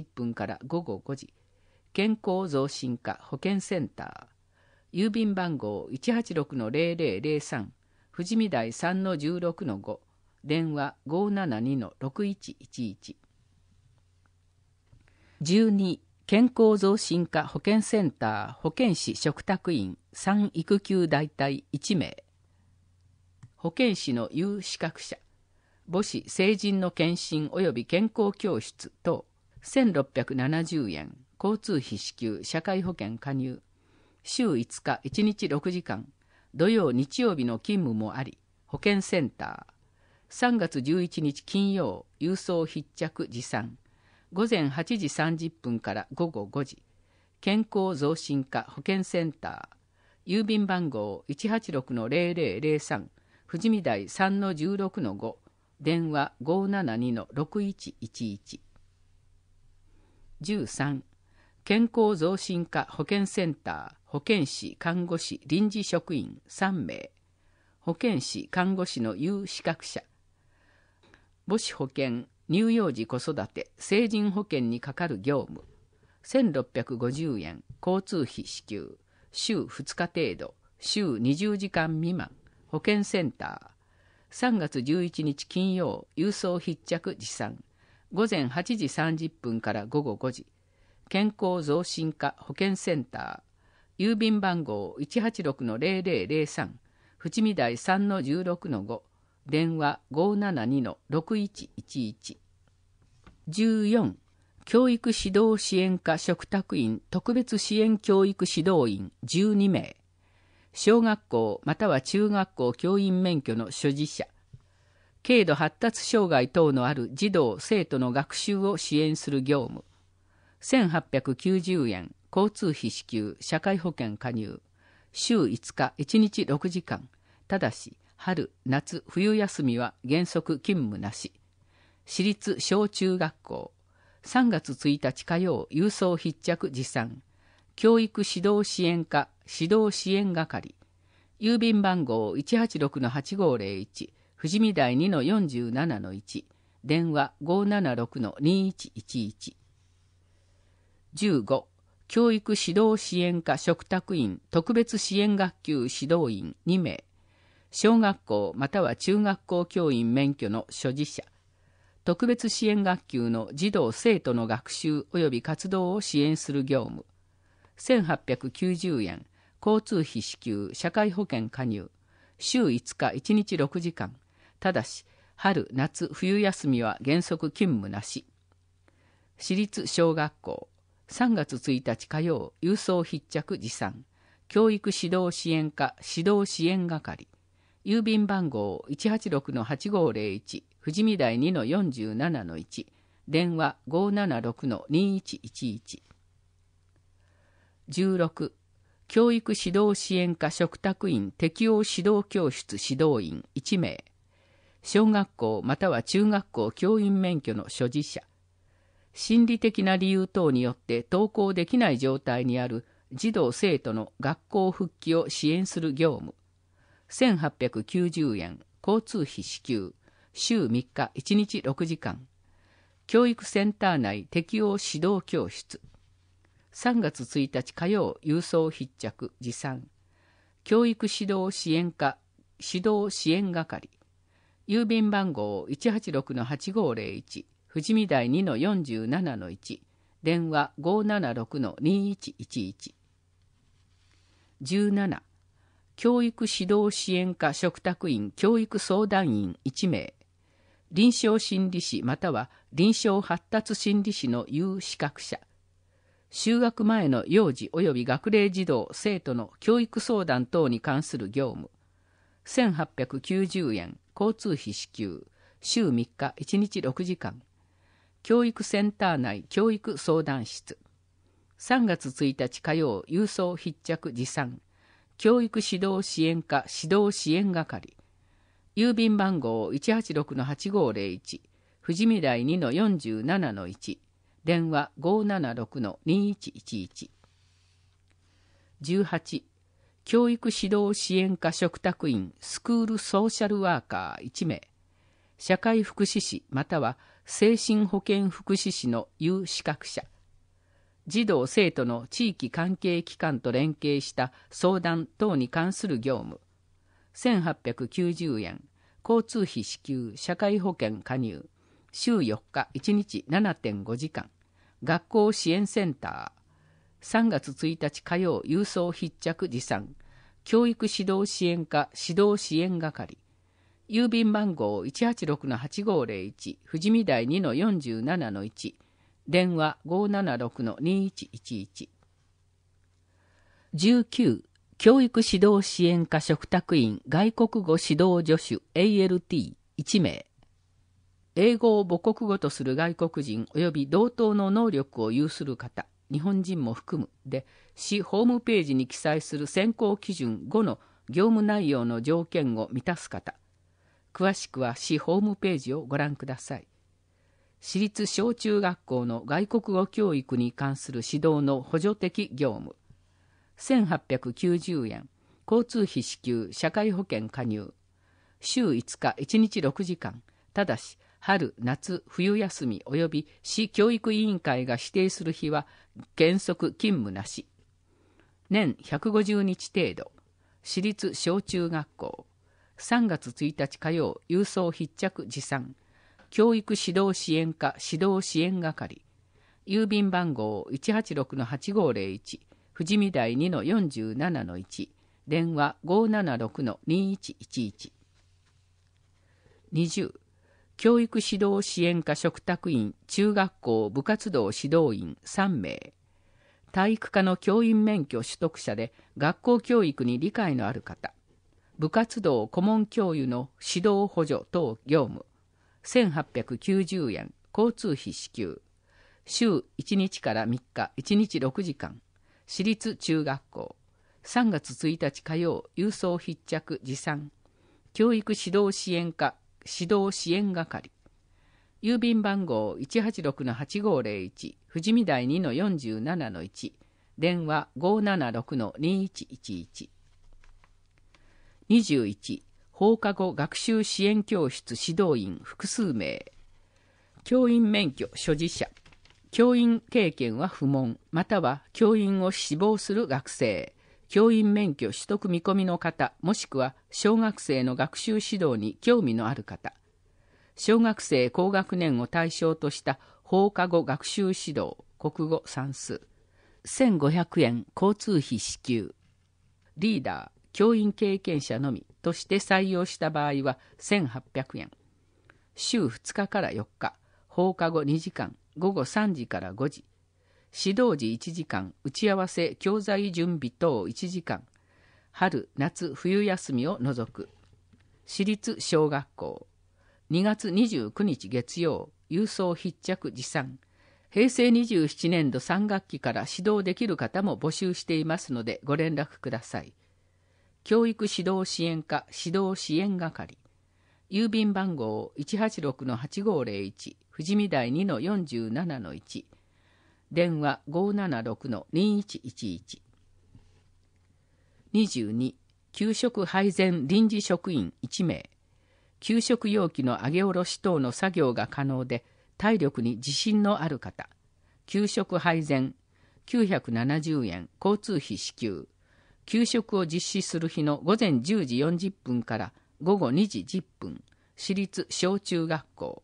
30分から午後5時健康増進課保健センター郵便番号186-0003富士見台3-16-5電話572-6111 12健康増進課保健センター保健師嘱託員3育休代替1名保健師の有資格者、母子成人の検診及び健康教室等、1670円、交通費支給、社会保険加入、週5日1日6時間、土曜日曜日の勤務もあり、保健センター、3月11日金曜、郵送筆着持参、午前8時30分から午後5時、健康増進課保健センター、郵便番号186-0003、富士見台3の16の5電話572の6111 13健康増進課保健センター保健師看護師臨時職員3名保健師看護師の有資格者母子保健乳幼児子育て成人保険にかかる業務1650円交通費支給週2日程度週20時間未満保健センター3月11日金曜郵送必着持参午前8時30分から午後5時健康増進課保健センター郵便番号186-0003淵見台3-16-5電話572-6111 14教育指導支援課嘱託員特別支援教育指導員12名小学校または中学校教員免許の所持者、軽度発達障害等のある児童・生徒の学習を支援する業務、1890円、交通費支給、社会保険加入、週5日、1日6時間、ただし、春、夏、冬休みは原則勤務なし。私立小中学校、3月1日火曜、郵送筆着持参。教育指導支援課指導支援係郵便番号186-8501富士見台2-47-1電話576-2111 15教育指導支援課嘱託員特別支援学級指導員2名小学校または中学校教員免許の所持者特別支援学級の児童生徒の学習及び活動を支援する業務1890円、交通費支給、社会保険加入、週5日1日6時間、ただし、春、夏、冬休みは原則勤務なし。私立小学校、3月1日火曜、郵送筆着持参、教育指導支援課、指導支援係、郵便番号186-8501、富士見台2-47-1、電話576-2111。16教育指導支援課嘱託員適応指導教室指導員1名小学校または中学校教員免許の所持者心理的な理由等によって登校できない状態にある児童生徒の学校復帰を支援する業務1890円交通費支給週3日1日6時間教育センター内適応指導教室3月1日火曜郵送筆着持参教育指導支援課指導支援係郵便番号186-8501富士見台2-47-1電話576-2111 17教育指導支援課嘱託員教育相談員1名臨床心理士または臨床発達心理士の有資格者就学前の幼児及び学齢児童生徒の教育相談等に関する業務1890円交通費支給週3日1日6時間教育センター内教育相談室3月1日火曜郵送筆着持参教育指導支援課指導支援係郵便番号186-8501富士見台2-47-1電話576-2111 18教育指導支援課嘱託員スクールソーシャルワーカー1名社会福祉士または精神保健福祉士の有資格者児童生徒の地域関係機関と連携した相談等に関する業務1890円交通費支給社会保険加入週4日1日7.5時間学校支援センター、3月1日火曜郵送筆着持参、教育指導支援課指導支援係、郵便番号186-8501、富士見台2-47-1、電話576-2111。19、教育指導支援課嘱託員外国語指導助手 ALT1 名。英語を母国語とする外国人及び同等の能力を有する方、日本人も含むで、市ホームページに記載する選考基準5の業務内容の条件を満たす方、詳しくは市ホームページをご覧ください。私立小中学校の外国語教育に関する指導の補助的業務、1890円、交通費支給、社会保険加入、週5日1日6時間、ただし、春、夏、冬休み及び市教育委員会が指定する日は原則勤務なし。年150日程度、私立小中学校、3月1日火曜郵送必着持参、教育指導支援課指導支援係、郵便番号186-8501、富士見台2-47-1、電話576-2111。20教育指導支援課嘱託員中学校部活動指導員3名体育科の教員免許取得者で学校教育に理解のある方部活動顧問教諭の指導補助等業務1890円交通費支給週1日から3日1日6時間私立中学校3月1日火曜郵送必着持参教育指導支援課指導支援係郵便番号186-8501富士見台2の47の1電話576の2111 21放課後学習支援教室指導員複数名教員免許所持者教員経験は不問または教員を志望する学生教員免許取得見込みの方もしくは小学生の学習指導に興味のある方小学生高学年を対象とした放課後学習指導国語算数1500円交通費支給リーダー教員経験者のみとして採用した場合は1800円週2日から4日放課後2時間午後3時から5時指導時1時間、打ち合わせ、教材準備等1時間、春、夏、冬休みを除く、私立小学校、2月29日月曜、郵送筆着持参、平成27年度3学期から指導できる方も募集していますのでご連絡ください。教育指導支援課指導支援係郵便番号186-8501富士見台2-47-1電話576-2111。22、給食配膳臨時職員1名。給食容器の上げ下ろし等の作業が可能で、体力に自信のある方。給食配膳970円交通費支給。給食を実施する日の午前10時40分から午後2時10分、私立小中学校。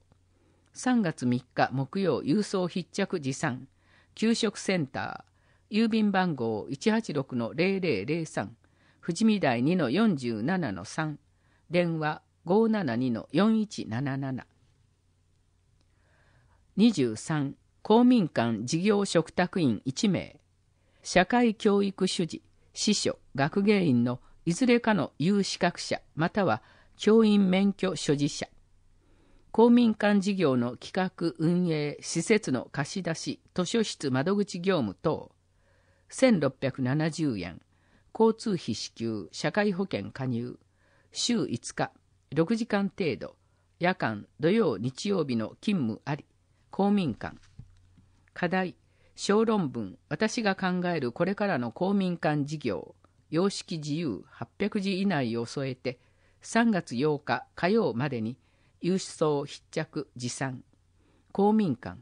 3月3日木曜郵送必着持参。給食センター、郵便番号186-0003、富士見台2-47-3、電話572-4177。23公民館事業嘱託員1名社会教育主事司書学芸員のいずれかの有資格者または教員免許所持者公民館事業の企画運営施設の貸し出し図書室窓口業務等1670円交通費支給社会保険加入週5日6時間程度夜間土曜日曜日の勤務あり公民館課題小論文私が考えるこれからの公民館事業様式自由800字以内を添えて3月8日火曜までに郵送筆着持参公民館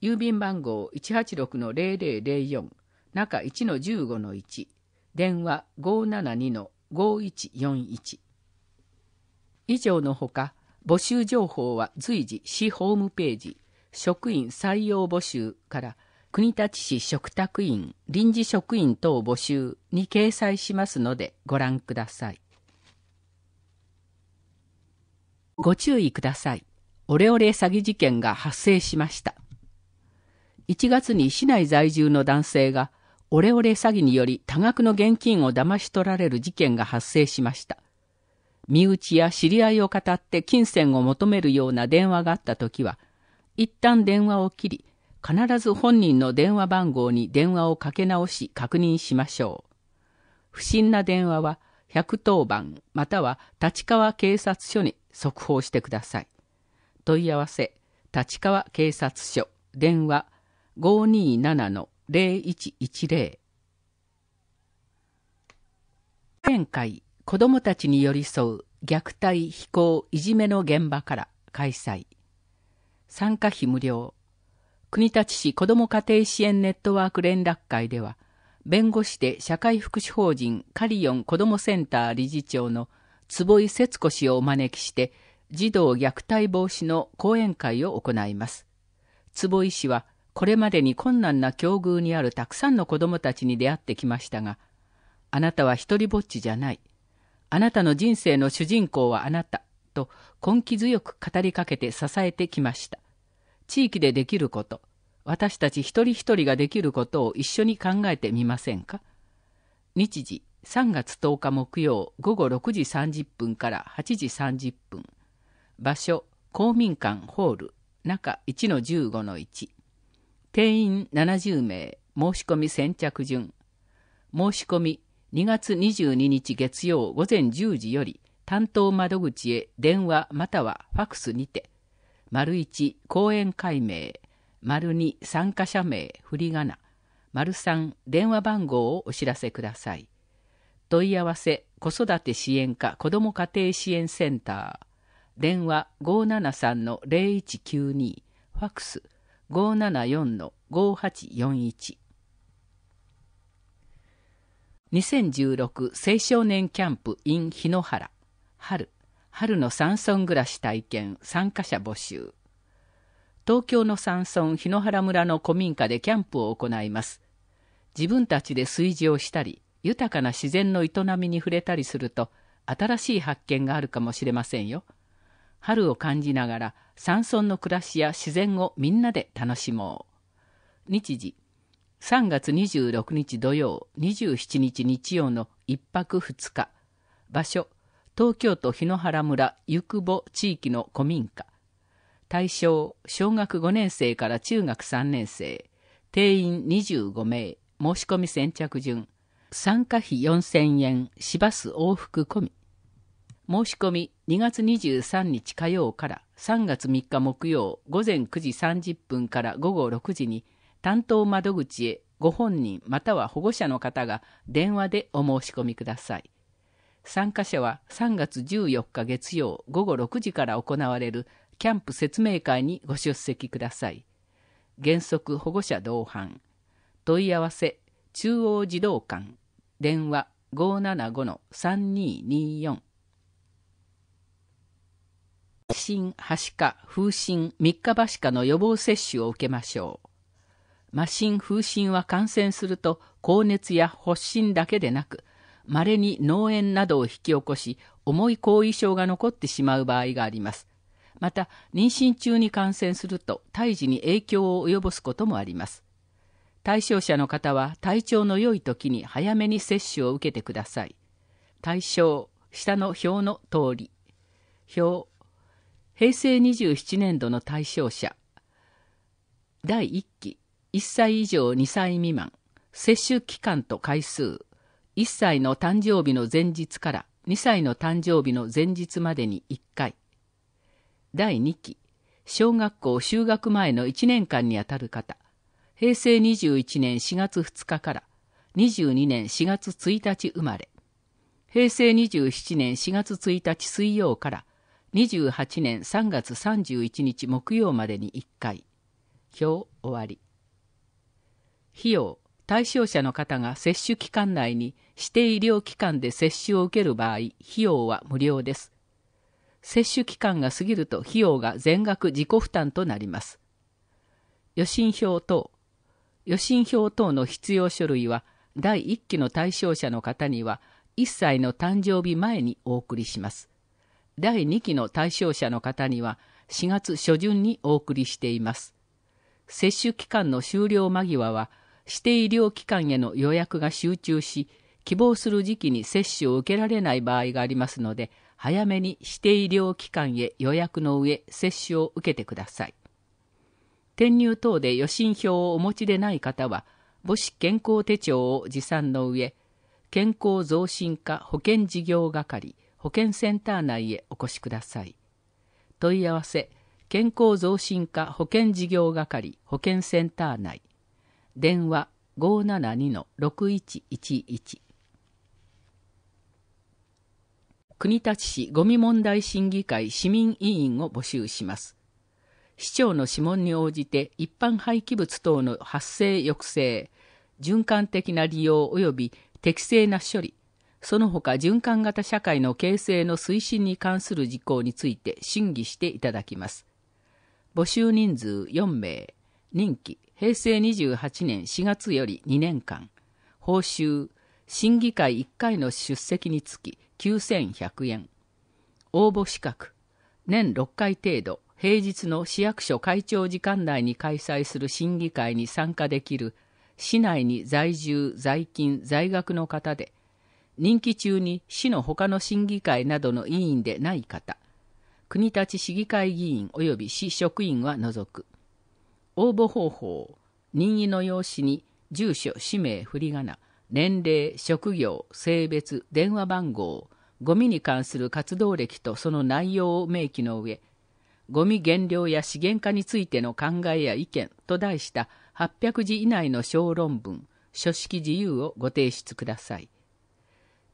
郵便番号186-0004中1の15の1電話572の5141以上のほか募集情報は随時市ホームページ職員採用募集から国立市嘱託員臨時職員等募集に掲載しますのでご覧くださいご注意ください。オレオレ詐欺事件が発生しました。1月に市内在住の男性がオレオレ詐欺により多額の現金を騙し取られる事件が発生しました。身内や知り合いを語って金銭を求めるような電話があった時は、一旦電話を切り、必ず本人の電話番号に電話をかけ直し確認しましょう。不審な電話は110番または立川警察署に速報してください。問い合わせ、立川警察署、電話527-0110。前回、子どもたちに寄り添う虐待、非行、いじめの現場から開催。参加費無料。国立市子ども家庭支援ネットワーク連絡会では、弁護士で社会福祉法人カリオン子どもセンター理事長の坪井節子氏をお招きして児童虐待防止の講演会を行います坪井氏はこれまでに困難な境遇にあるたくさんの子どもたちに出会ってきましたがあなたは一人ぼっちじゃないあなたの人生の主人公はあなたと根気強く語りかけて支えてきました地域でできること私たち一人一人ができることを一緒に考えてみませんか日時3月10日木曜午後6時30分から8時30分場所公民館ホール中1の15の1定員70名申し込み先着順申し込み2月22日月曜午前10時より担当窓口へ電話またはファクスにて丸1講演会名丸2参加者名ふりがな丸3電話番号をお知らせください。問い合わせ子育て支援課子ども家庭支援センター電話573-0192ファックス574-5841 2016青少年キャンプ in 日野原春春の山村暮らし体験参加者募集東京の山村日野原村の古民家でキャンプを行います自分たちで炊事をしたり豊かな自然の営みに触れたりすると新しい発見があるかもしれませんよ。春を感じながら山村の暮らしや自然をみんなで楽しもう。日時3月26日土曜27日日曜の1泊2日場所東京都檜原村ゆくぼ地域の古民家対象小学5年生から中学3年生定員25名申し込み先着順参加費4000円、市バス往復込み。申し込み2月23日火曜から3月3日木曜午前9時30分から午後6時に担当窓口へご本人または保護者の方が電話でお申し込みください。参加者は3月14日月曜午後6時から行われるキャンプ説明会にご出席ください。原則保護者同伴。問い合わせ中央児童館電話575-3224新、はしか、風疹、三日ばしかの予防接種を受けましょう。麻疹、風疹は感染すると高熱や発疹だけでなく、稀に脳炎などを引き起こし、重い後遺症が残ってしまう場合があります。また、妊娠中に感染すると胎児に影響を及ぼすこともあります。対象者の方は体調の良い時に早めに接種を受けてください。対象、下の表の通り。表、平成27年度の対象者。第1期、1歳以上2歳未満、接種期間と回数、1歳の誕生日の前日から2歳の誕生日の前日までに1回。第2期、小学校就学前の1年間にあたる方、平成21年4月2日から22年4月1日生まれ、平成27年4月1日水曜から28年3月31日木曜までに1回、表終わり。費用、対象者の方が接種期間内に指定医療機関で接種を受ける場合、費用は無料です。接種期間が過ぎると費用が全額自己負担となります。予診票等、予診票等の必要書類は第一期の対象者の方には1歳の誕生日前にお送りします。第二期の対象者の方には4月初旬にお送りしています。接種期間の終了間際は指定医療機関への予約が集中し、希望する時期に接種を受けられない場合がありますので、早めに指定医療機関へ予約の上接種を受けてください。転入等で予診票をお持ちでない方は、母子健康手帳を持参の上、健康増進課保健事業係保健センター内へお越しください。問い合わせ、健康増進課保健事業係保健センター内、電話572-6111。国立市ごみ問題審議会市民委員を募集します。市長の諮問に応じて一般廃棄物等の発生抑制、循環的な利用及び適正な処理、その他循環型社会の形成の推進に関する事項について審議していただきます。募集人数4名、任期平成28年4月より2年間、報酬、審議会1回の出席につき9100円、応募資格、年6回程度、平日の市役所会長時間内に開催する審議会に参加できる市内に在住、在勤、在学の方で、任期中に市の他の審議会などの委員でない方、国立市議会議員及び市職員は除く。応募方法、任意の用紙に住所、氏名、振り仮名、年齢、職業、性別、電話番号、ゴミに関する活動歴とその内容を明記の上、ゴミ減量や資源化についての考えや意見と題した800字以内の小論文、書式自由をご提出ください。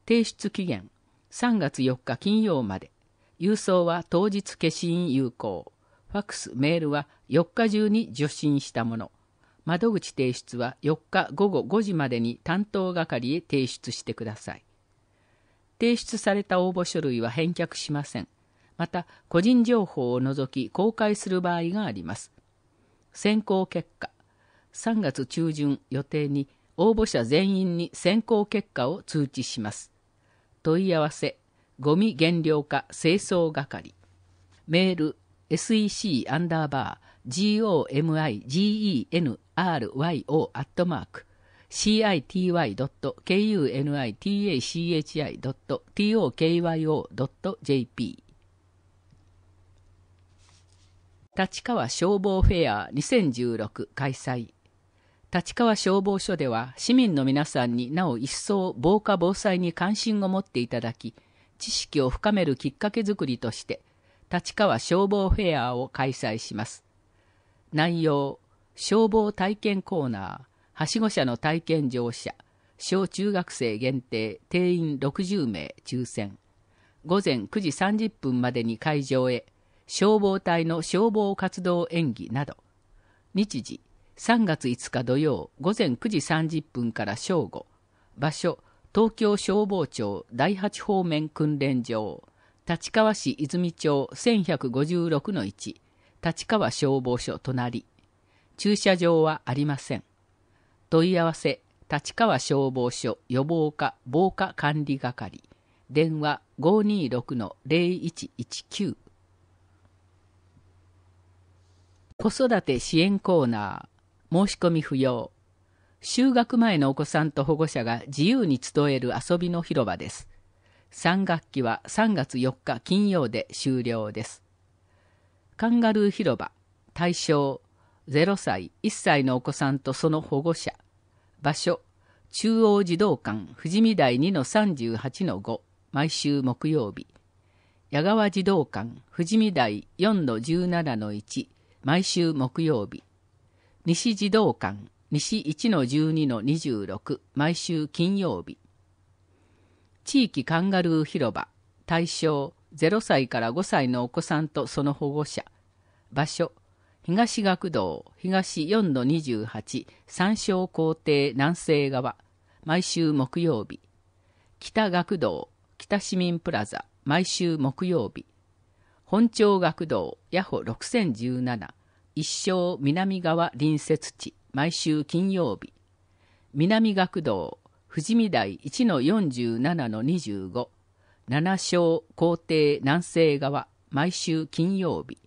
提出期限3月4日金曜まで。郵送は当日消印有効。ファックス、メールは4日中に受信したもの。窓口提出は4日午後5時までに担当係へ提出してください。提出された応募書類は返却しません。また個人情報を除き公開する場合があります。選考結果3月中旬予定に応募者全員に選考結果を通知します。問い合わせゴミ減量化清掃係メール sec アンダーバー g o m i g e n r y o city.kunitachi.tokyyo.jp 立川消防フェア2016開催立川消防署では市民の皆さんになお一層防火防災に関心を持っていただき知識を深めるきっかけづくりとして立川消防フェアを開催します内容消防体験コーナーはしご車の体験乗車小中学生限定定員60名抽選午前9時30分までに会場へ消防隊の消防活動演技など、日時3月5日土曜午前9時30分から正午、場所東京消防庁第8方面訓練場、立川市泉町1156の1、立川消防署隣、駐車場はありません。問い合わせ、立川消防署予防課防火管理係、電話526-0119子育て支援コーナー申し込み不要就学前のお子さんと保護者が自由に集える遊びの広場です3学期は3月4日金曜で終了ですカンガルー広場対象0歳1歳のお子さんとその保護者場所中央児童館富士見台2の38の5毎週木曜日矢川児童館富士見台4の17の1毎週木曜日西児童館西1-12-26毎週金曜日地域カンガルー広場対象0歳から5歳のお子さんとその保護者場所東学堂東4-28三小校庭南西側毎週木曜日北学堂北市民プラザ毎週木曜日本町学堂ヤホ6017一生南側隣接地毎週金曜日南学堂富士見台1の47の25七章皇帝南西側毎週金曜日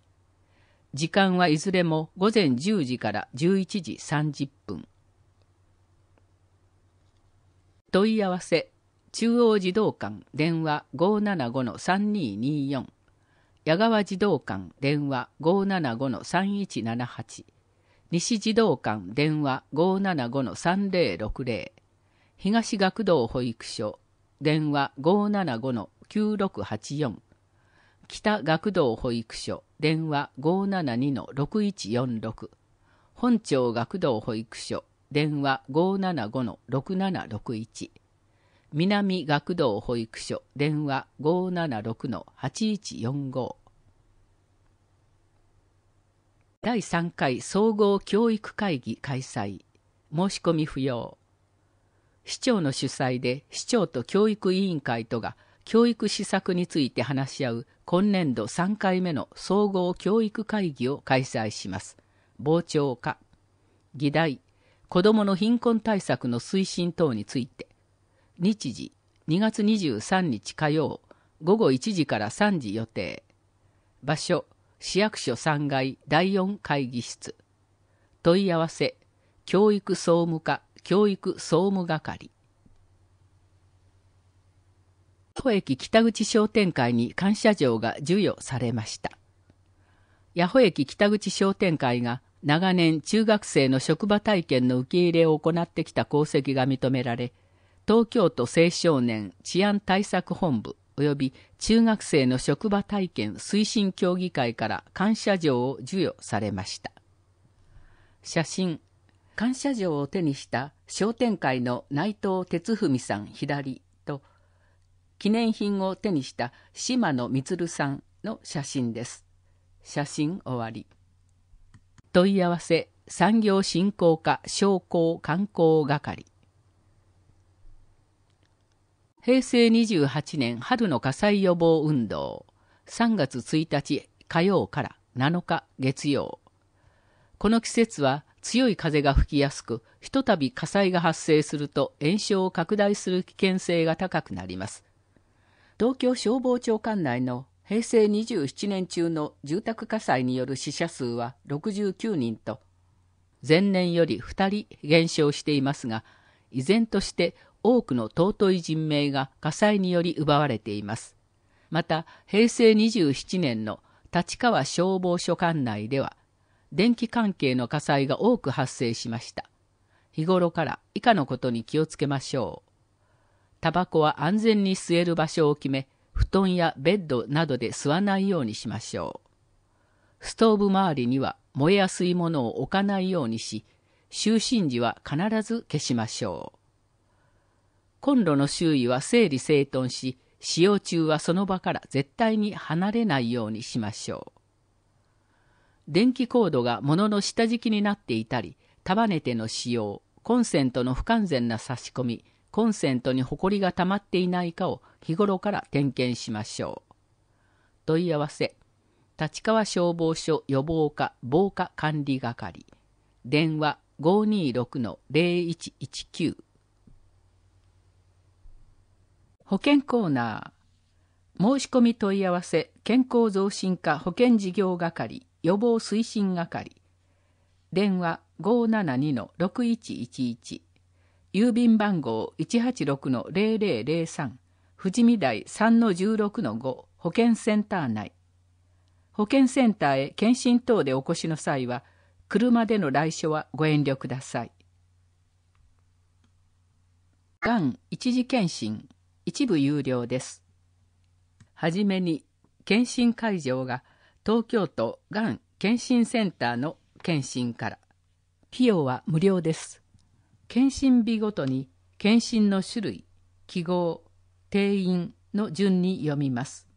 時間はいずれも午前10時から11時30分問い合わせ中央児童館電話575-3224矢川児童館電話575-3178西児童館電話575-3060東学童保育所電話575-9684北学童保育所電話572-6146本町学童保育所電話575-6761南学童保育所電話576-8145第3回総合教育会議開催申し込み不要市長の主催で市長と教育委員会とが教育施策について話し合う今年度3回目の総合教育会議を開催します傍聴課議題子どもの貧困対策の推進等について日時2月23日火曜午後1時から3時予定場所市役所3階第4会議室問い合わせ教育総務課教育総務係八駅北口商店会に感謝状が授与されました八穂駅北口商店会が長年中学生の職場体験の受け入れを行ってきた功績が認められ東京都青少年治安対策本部及び中学生の職場体験推進協議会から感謝状を授与されました写真感謝状を手にした商店会の内藤哲文さん左と記念品を手にした島野充さんの写真です写真終わり問い合わせ産業振興課商工観光係平成28年春の火災予防運動3月1日火曜から7日月曜この季節は強い風が吹きやすくひとたび火災が発生すると炎症を拡大する危険性が高くなります東京消防庁管内の平成27年中の住宅火災による死者数は69人と前年より2人減少していますが依然として多くの尊い人命が火災により奪われています。また、平成27年の立川消防署管内では、電気関係の火災が多く発生しました。日頃から以下のことに気をつけましょう。タバコは安全に吸える場所を決め、布団やベッドなどで吸わないようにしましょう。ストーブ周りには燃えやすいものを置かないようにし、就寝時は必ず消しましょう。コンロの周囲は整理整頓し、使用中はその場から絶対に離れないようにしましょう。電気コードが物の下敷きになっていたり、束ねての使用、コンセントの不完全な差し込み、コンセントにホコリが溜まっていないかを日頃から点検しましょう。問い合わせ、立川消防署予防課防火管理係、電話526-0119保険コーナー申し込み問い合わせ健康増進課保険事業係予防推進係電話572-6111郵便番号186-0003富士見台3-16-5保険センター内保険センターへ検診等でお越しの際は車での来所はご遠慮くださいがん一時検診一部有料です。はじめに、検診会場が東京都がん検診センターの検診から。費用は無料です。検診日ごとに検診の種類、記号、定員の順に読みます。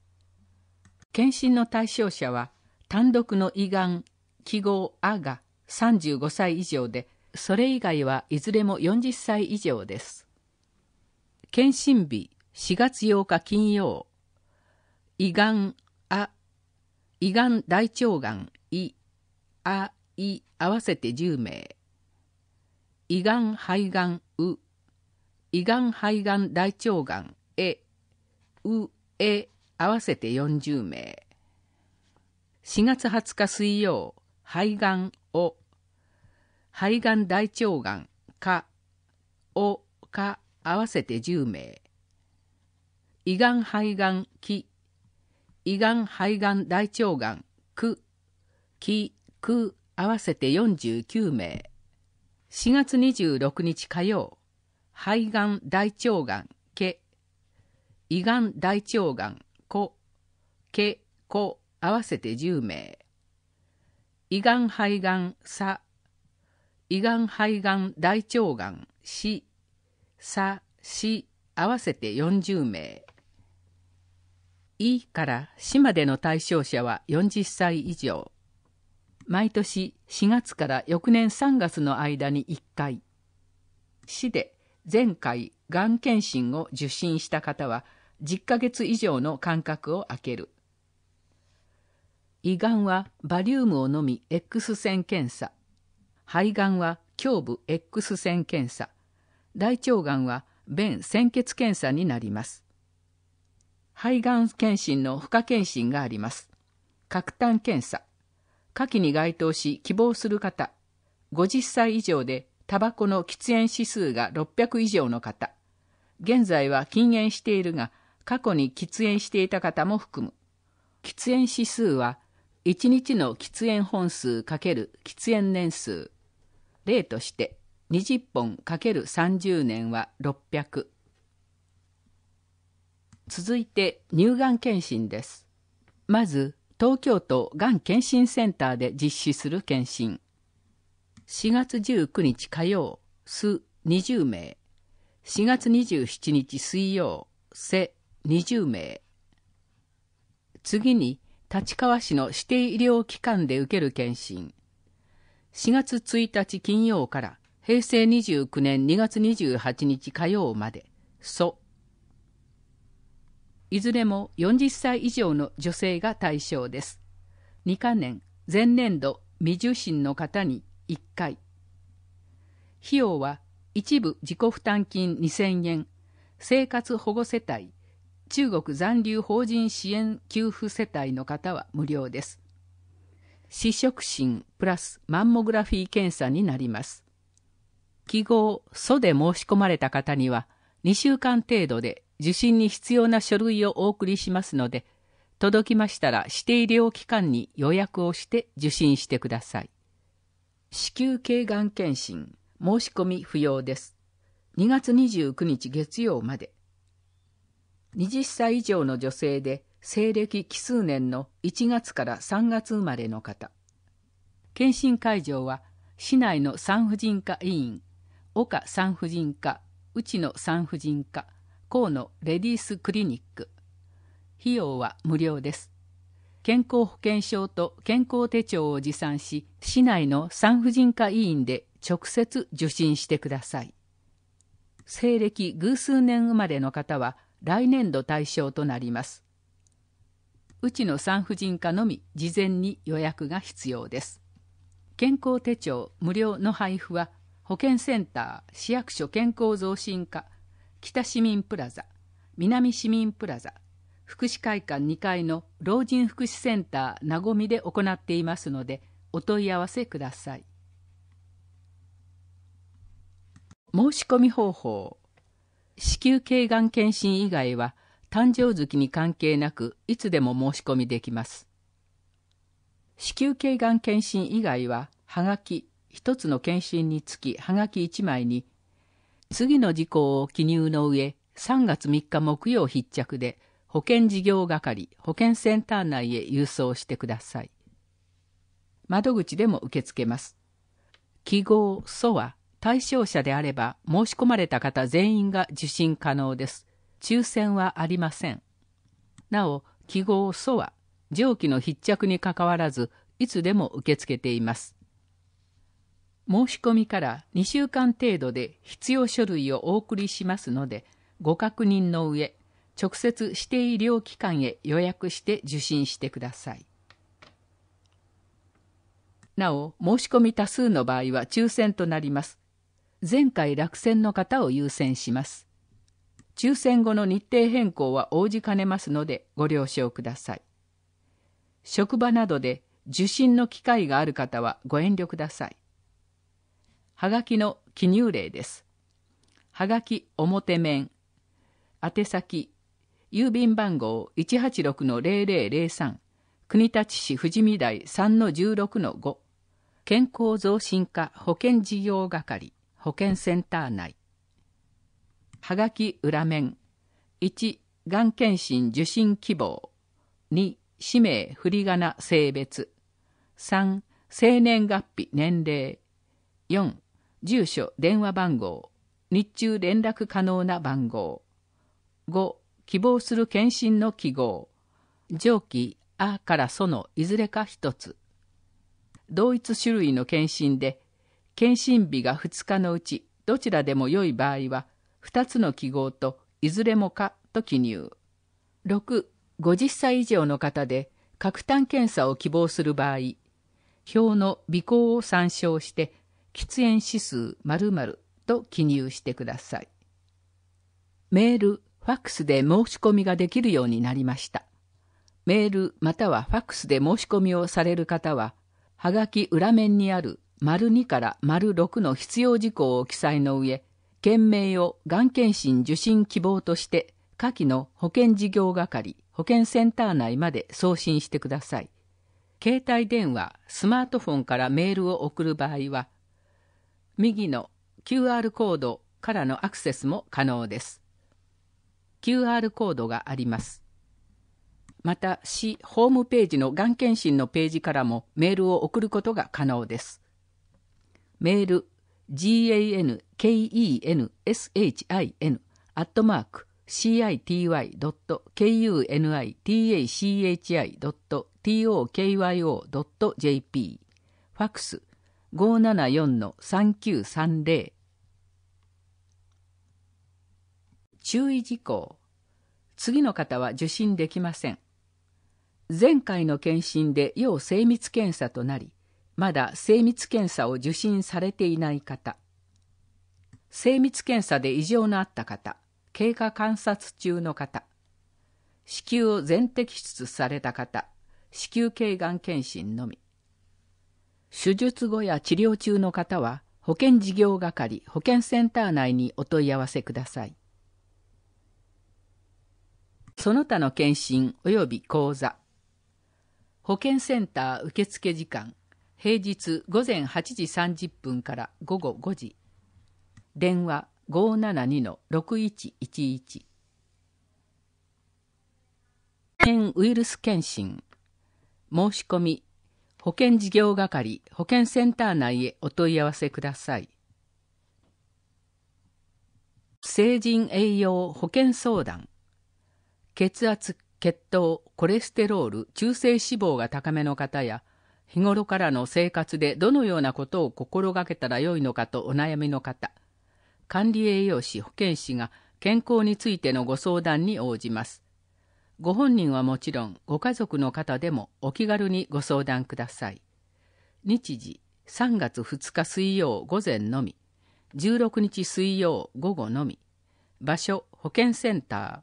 検診の対象者は単独の胃がん、記号あが35歳以上で、それ以外はいずれも40歳以上です。検診日4月8日金曜胃がんあ胃がん大腸がん胃あ胃合わせて10名胃がん肺がんう胃がん肺がん大腸がんえうえ合わせて40名4月20日水曜肺がんお肺がん大腸がんかおか合わせて10名胃がん肺がん気胃がん肺がん大腸がん区気区合わせて49名4月26日火曜肺がん大腸がんけ胃がん大腸がんこけこ合わせて10名胃がん肺がんさ胃がん肺がん大腸がんしさし合わせて40名 E から市までの対象者は40歳以上毎年4月から翌年3月の間に1回市で前回がん検診を受診した方は10ヶ月以上の間隔を空ける胃がんはバリウムを飲み X 線検査肺がんは胸部 X 線検査大腸がんは便鮮血検査になります肺がん検診の不可検診があります。核炭検査。下記に該当し希望する方。50歳以上でタバコの喫煙指数が600以上の方。現在は禁煙しているが、過去に喫煙していた方も含む。喫煙指数は、1日の喫煙本数×喫煙年数。例として、20本 ×30 年は600。続いて乳がん検診です。まず、東京都がん検診センターで実施する検診。4月19日火曜、す20名。4月27日水曜、せ20名。次に、立川市の指定医療機関で受ける検診。4月1日金曜から平成29年2月28日火曜まで、そいずれも40歳以上の女性が対象です。2カ年、前年度未受診の方に1回。費用は一部自己負担金2000円、生活保護世帯、中国残留法人支援給付世帯の方は無料です。視触診プラスマンモグラフィー検査になります。記号、素で申し込まれた方には、2週間程度で受診に必要な書類をお送りしますので、届きましたら指定医療機関に予約をして受診してください。子宮頸がん検診申し込み不要です。2月29日月曜まで。20歳以上の女性で、西暦奇数年の1月から3月生まれの方。検診会場は、市内の産婦人科医院、岡産婦人科、内野産婦人科、河野レディースクリニック費用は無料です健康保険証と健康手帳を持参し市内の産婦人科医院で直接受診してください西暦偶数年生まれの方は来年度対象となりますうちの産婦人科のみ事前に予約が必要です健康手帳無料の配布は保健センター市役所健康増進課北市民プラザ南市民プラザ福祉会館2階の老人福祉センターなごみで行っていますのでお問い合わせください申し込み方法子宮頸がん検診以外は誕生月に関係なくいつでも申し込みできます子宮頸がん検診以外ははがき1つの検診につきはがき1枚に次の事項を記入の上、3月3日木曜必着で、保険事業係、保険センター内へ郵送してください。窓口でも受け付けます。記号、素は対象者であれば申し込まれた方全員が受信可能です。抽選はありません。なお、記号、素は上記の筆着にかかわらず、いつでも受け付けています。申し込みから2週間程度で必要書類をお送りしますので、ご確認の上、直接指定医療機関へ予約して受診してください。なお、申し込み多数の場合は抽選となります。前回落選の方を優先します。抽選後の日程変更は応じかねますのでご了承ください。職場などで受診の機会がある方はご遠慮ください。はがきの記入例です。はがき表面。宛先。郵便番号186-0003。国立市富士見台3-16-5。健康増進課保健事業係。保健センター内。はがき裏面。1、がん検診受診希望。2、氏名、振り仮名、性別。3、生年月日、年齢。4、住所、電話番号、日中連絡可能な番号。5、希望する検診の記号。上記、あからそのいずれか一つ。同一種類の検診で、検診日が2日のうちどちらでも良い場合は、2つの記号といずれもかと記入。6、50歳以上の方で、核炭検査を希望する場合、表の尾行を参照して喫煙指数〇〇と記入してください。メール、ファックスで申し込みができるようになりました。メールまたはファックスで申し込みをされる方は、はがき裏面にある丸2から丸6の必要事項を記載の上、件名をがん検診受診希望として、下記の保険事業係、保健センター内まで送信してください。携帯電話、スマートフォンからメールを送る場合は、右の QR コードからのアクセスも可能です QR コードがありますまた市ホームページのがん検診のページからもメールを送ることが可能ですメール gankenshin アットマーク c i t y k u n i t a c h i t o k y o j p ファックス574-3930注意事項次の方は受診できません前回の検診で要精密検査となりまだ精密検査を受診されていない方精密検査で異常のあった方経過観察中の方子宮を全摘出された方子宮頸がん検診のみ手術後や治療中の方は保険事業係保健センター内にお問い合わせくださいその他の検診及び講座保健センター受付時間平日午前8時30分から午後5時電話572-6111変ウイルス検診申し込み保険事業係保険センター内へお問い合わせください成人栄養保険相談血圧血糖コレステロール中性脂肪が高めの方や日頃からの生活でどのようなことを心がけたらよいのかとお悩みの方管理栄養士保健師が健康についてのご相談に応じますご本人はもちろんご家族の方でもお気軽にご相談ください日時3月2日水曜午前のみ16日水曜午後のみ場所保健センタ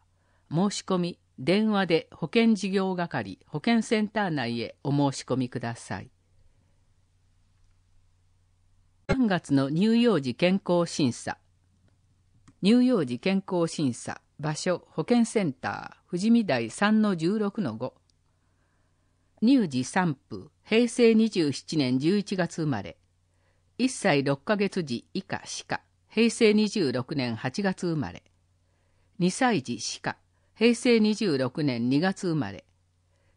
ー申し込み電話で保健事業係保健センター内へお申し込みください3月の乳幼児健康審査乳幼児健康審査場所保健センター富士見台3の16の5乳児三夫平成27年11月生まれ1歳6ヶ月児以下歯科平成26年8月生まれ2歳児歯科平成26年2月生まれ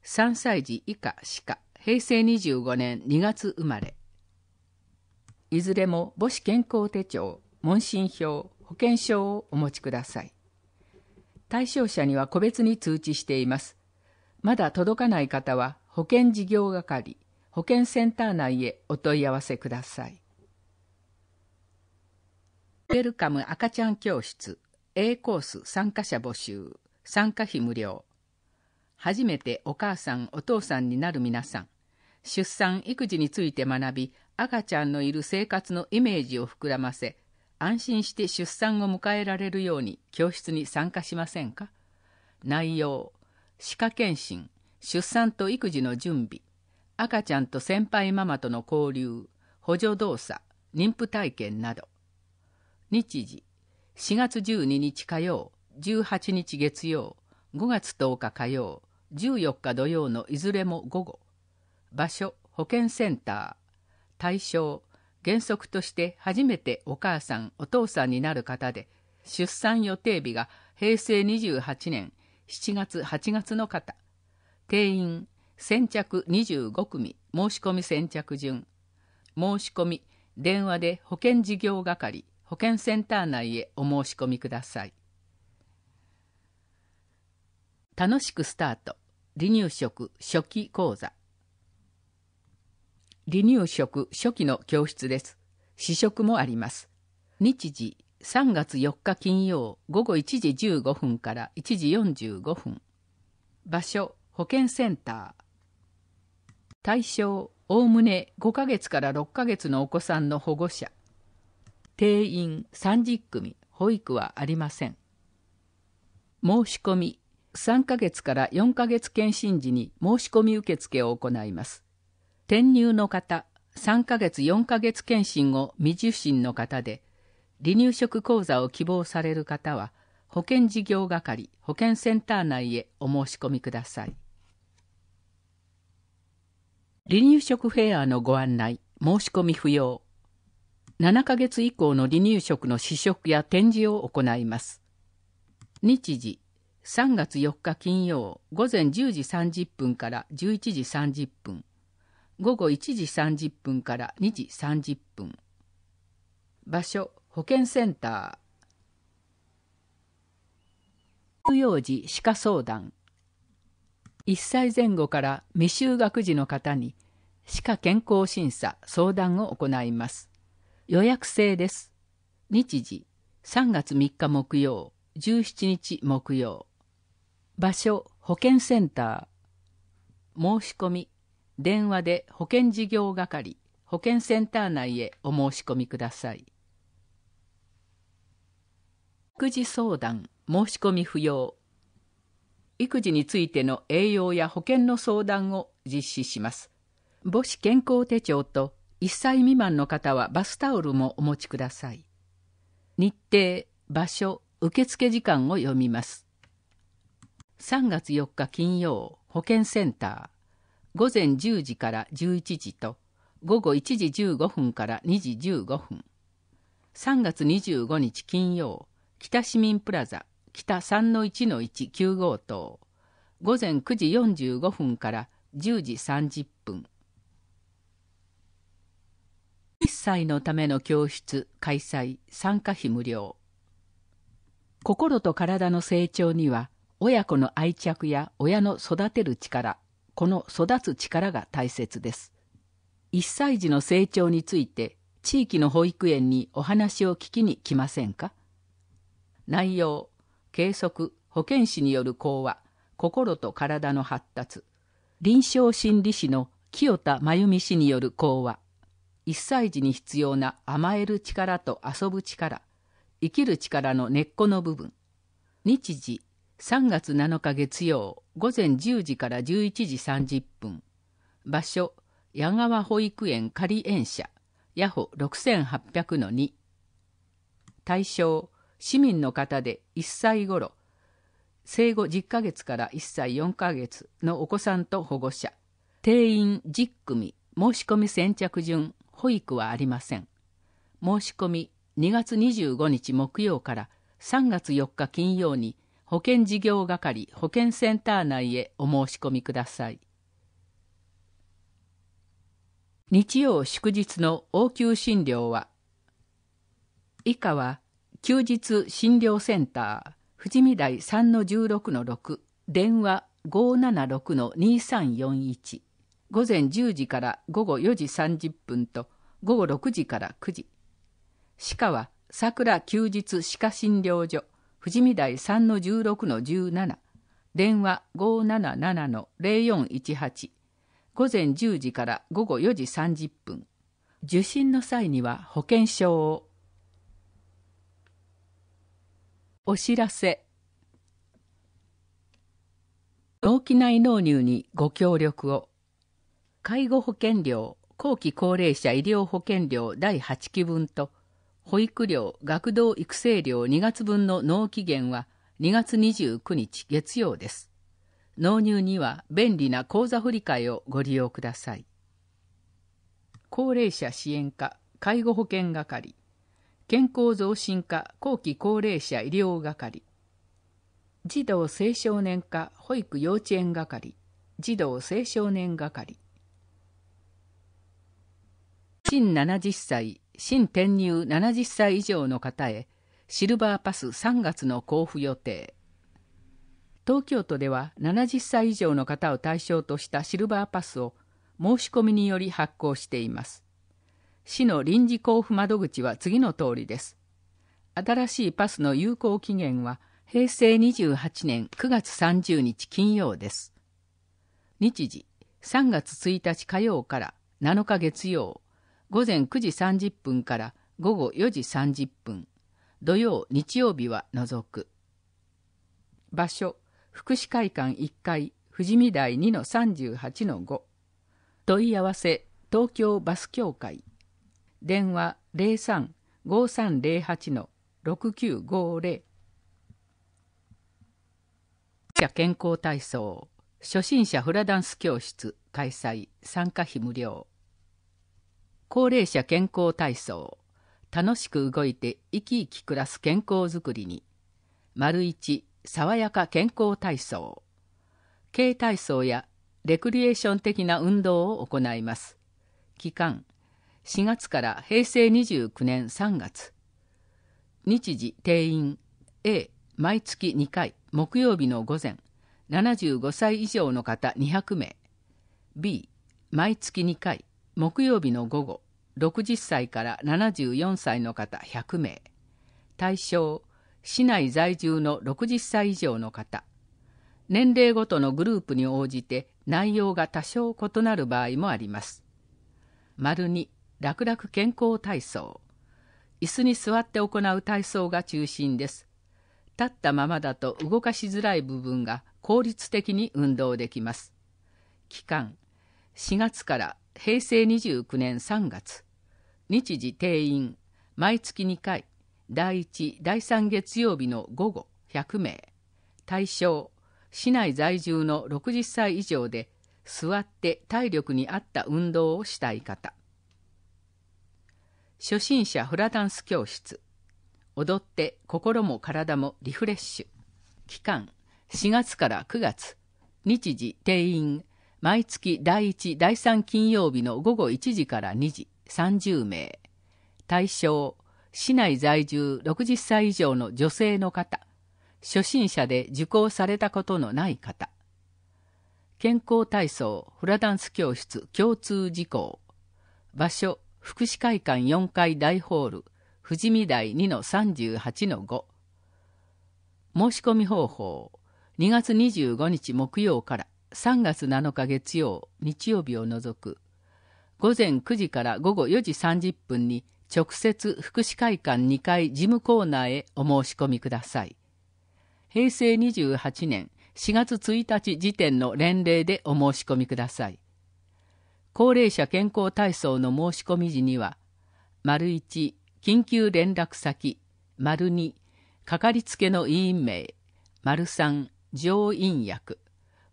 3歳児以下歯科平成25年2月生まれいずれも母子健康手帳問診票保険証をお持ちください対象者には個別に通知しています。まだ届かない方は保険事業係、保険センター内へお問い合わせください。ウェルカム赤ちゃん教室 A コース参加者募集参加費無料初めてお母さんお父さんになる皆さん出産育児について学び赤ちゃんのいる生活のイメージを膨らませ安心して出産を迎えられるように教室に参加しませんか内容歯科検診出産と育児の準備赤ちゃんと先輩ママとの交流補助動作妊婦体験など日時4月12日火曜18日月曜5月10日火曜14日土曜のいずれも午後場所保健センター対象原則として初めてお母さんお父さんになる方で出産予定日が平成28年7月8月の方定員先着25組申し込み先着順申し込み電話で保険事業係保険センター内へお申し込みください楽しくスタート離乳食初期講座離乳食初期の教室です。試食もあります。日時3月4日金曜午後1時15分から1時45分。場所保健センター。対象おおむね5ヶ月から6ヶ月のお子さんの保護者。定員30組、保育はありません。申し込み3ヶ月から4ヶ月検診時に申し込み受付を行います。転入の方、3ヶ月4ヶ月検診を未受診の方で、離乳食講座を希望される方は、保健事業係保健センター内へお申し込みください。離乳食フェアのご案内、申し込み不要。7ヶ月以降の離乳食の試食や展示を行います。日時、3月4日金曜午前10時30分から11時30分。午後1時30分から2時30分場所保健センター乳幼児歯科相談1歳前後から未就学児の方に歯科健康審査相談を行います予約制です日時3月3日木曜17日木曜場所保健センター申し込み電話で保険事業係保険センター内へお申し込みください育児相談申し込み不要育児についての栄養や保険の相談を実施します母子健康手帳と1歳未満の方はバスタオルもお持ちください日程場所受付時間を読みます3月4日金曜保健センター午前10時から11時と午後1時15分から2時15分3月25日金曜北市民プラザ北3 1 1 9号棟午前9時45分から10時30分1歳のための教室開催参加費無料心と体の成長には親子の愛着や親の育てる力この育つ力が大切です1歳児の成長について地域の保育園にお話を聞きに来ませんか内容計測保健師による講話心と体の発達臨床心理士の清田真由美氏による講話1歳児に必要な甘える力と遊ぶ力生きる力の根っこの部分日時3月7日月曜午前10時から11時30分場所矢川保育園仮園舎ヤホ6800の2対象市民の方で1歳ごろ生後10ヶ月から1歳4ヶ月のお子さんと保護者定員10組申し込み先着順保育はありません申し込み2月25日木曜から3月4日金曜に保険事業係保険センター内へお申し込みください。日曜祝日の応急診療は、以下は休日診療センター富士見台3-16-6電話576-2341午前10時から午後4時30分と午後6時から9時。歯科は桜休日歯科診療所富士見台3の16の17電話577の0418午前10時から午後4時30分受診の際には保険証をお知らせ脳機内納入にご協力を介護保険料後期高齢者医療保険料第8期分と保育料、学童育成料2月分の納期限は2月29日月曜です。納入には便利な口座振替をご利用ください。高齢者支援課、介護保険係、健康増進課、後期高齢者医療係、児童青少年課保育幼稚園係児童青少年係新70歳新転入70歳以上の方へシルバーパス3月の交付予定東京都では70歳以上の方を対象としたシルバーパスを申し込みにより発行しています市の臨時交付窓口は次の通りです新しいパスの有効期限は平成28年9月30日金曜です日時3月1日火曜から7日月曜午前9時30分から午後4時30分土曜日曜日は除く場所福祉会館1階富士見台2の38の5問い合わせ東京バス協会電話035308の6950者健康体操初心者フラダンス教室開催参加費無料高齢者健康体操楽しく動いて生き生き暮らす健康づくりに丸一爽やか健康体操軽体操やレクリエーション的な運動を行います期間4月から平成29年3月日時定員 A 毎月2回木曜日の午前75歳以上の方200名 B 毎月2回木曜日の午後60歳から74歳の方100名対象市内在住の60歳以上の方年齢ごとのグループに応じて内容が多少異なる場合もあります。丸2楽々健康体操椅子に座って行う体操が中心です。立ったままだと動かしづらい部分が効率的に運動できます。期間4月から平成29年3月日時定員毎月2回第1第3月曜日の午後100名対象市内在住の60歳以上で座って体力に合った運動をしたい方初心者フラダンス教室踊って心も体もリフレッシュ期間4月から9月日時定員毎月第1、第3金曜日の午後1時から2時、30名。対象、市内在住60歳以上の女性の方、初心者で受講されたことのない方、健康体操、フラダンス教室共通事項、場所、福祉会館4階大ホール、富士見台2-38-5、申し込み方法、2月25日木曜から3月7日月曜日曜日を除く午前9時から午後4時30分に直接福祉会館2階事務コーナーへお申し込みください平成28年4月1日時点の連齢でお申し込みください高齢者健康体操の申し込み時には丸1緊急連絡先丸2かかりつけの委員名丸3上院薬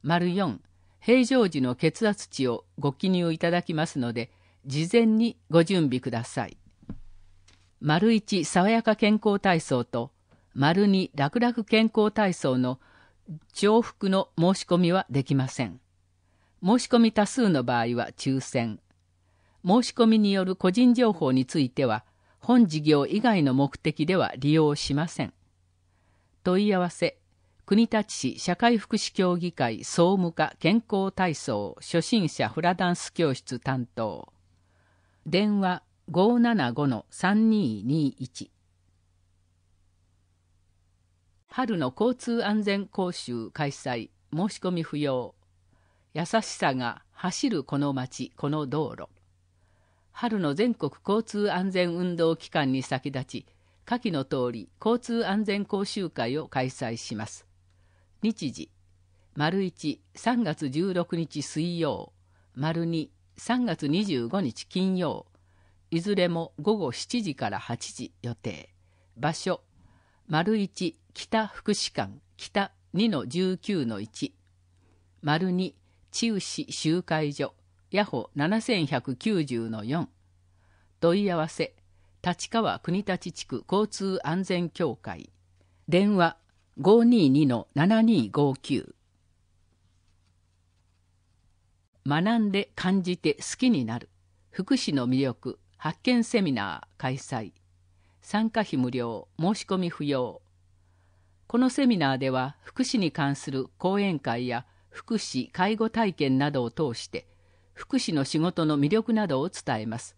丸4平常時の血圧値をご記入いただきますので事前にご準備ください丸1爽やか健康体操と丸2楽々健康体操の重複の申し込みはできません申し込み多数の場合は抽選申し込みによる個人情報については本事業以外の目的では利用しません問い合わせ国立市社会福祉協議会総務課健康体操初心者フラダンス教室担当電話575-3221春の交通安全講習開催申し込み不要優しさが走るこの街この道路春の全国交通安全運動期間に先立ち下記の通り交通安全講習会を開催します日時丸1、3月16日水曜、丸2、3月25日金曜、いずれも午後7時から8時予定。場所、丸1、北福祉館、北2-19-1。丸2、治癒市集会所、ヤホ7190-4。問い合わせ、立川国立地区交通安全協会。電話522-7259学んで感じて好きになる福祉の魅力発見セミナー開催参加費無料申し込み不要このセミナーでは福祉に関する講演会や福祉・介護体験などを通して福祉の仕事の魅力などを伝えます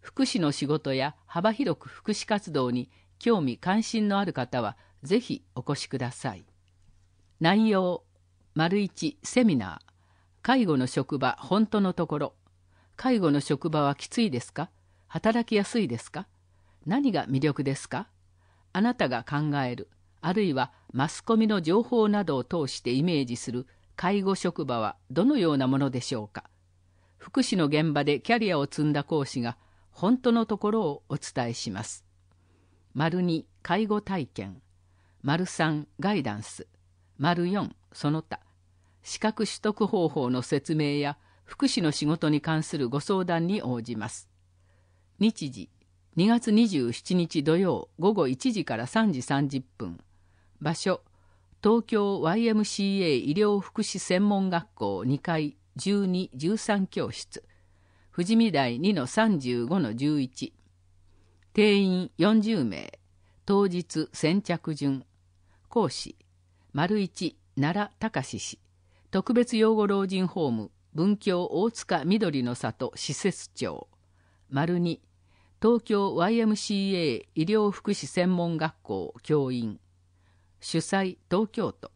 福祉の仕事や幅広く福祉活動に興味関心のある方はぜひお越しください内容丸1セミナー介護の職場本当のところ介護の職場はきついですか働きやすいですか何が魅力ですかあなたが考えるあるいはマスコミの情報などを通してイメージする介護職場はどのようなものでしょうか福祉の現場でキャリアを積んだ講師が本当のところをお伝えします。丸2介護体験丸3ガイダンス丸4その他資格取得方法の説明や福祉の仕事に関するご相談に応じます日時2月27日土曜午後1時から3時30分場所東京 YMCA 医療福祉専門学校2階1213教室富士見台2の35の11定員40名当日先着順講師、丸一奈良隆氏、特別養護老人ホーム、文京大塚緑の里施設長、丸二東京 YMCA 医療福祉専門学校教員、主催東京都、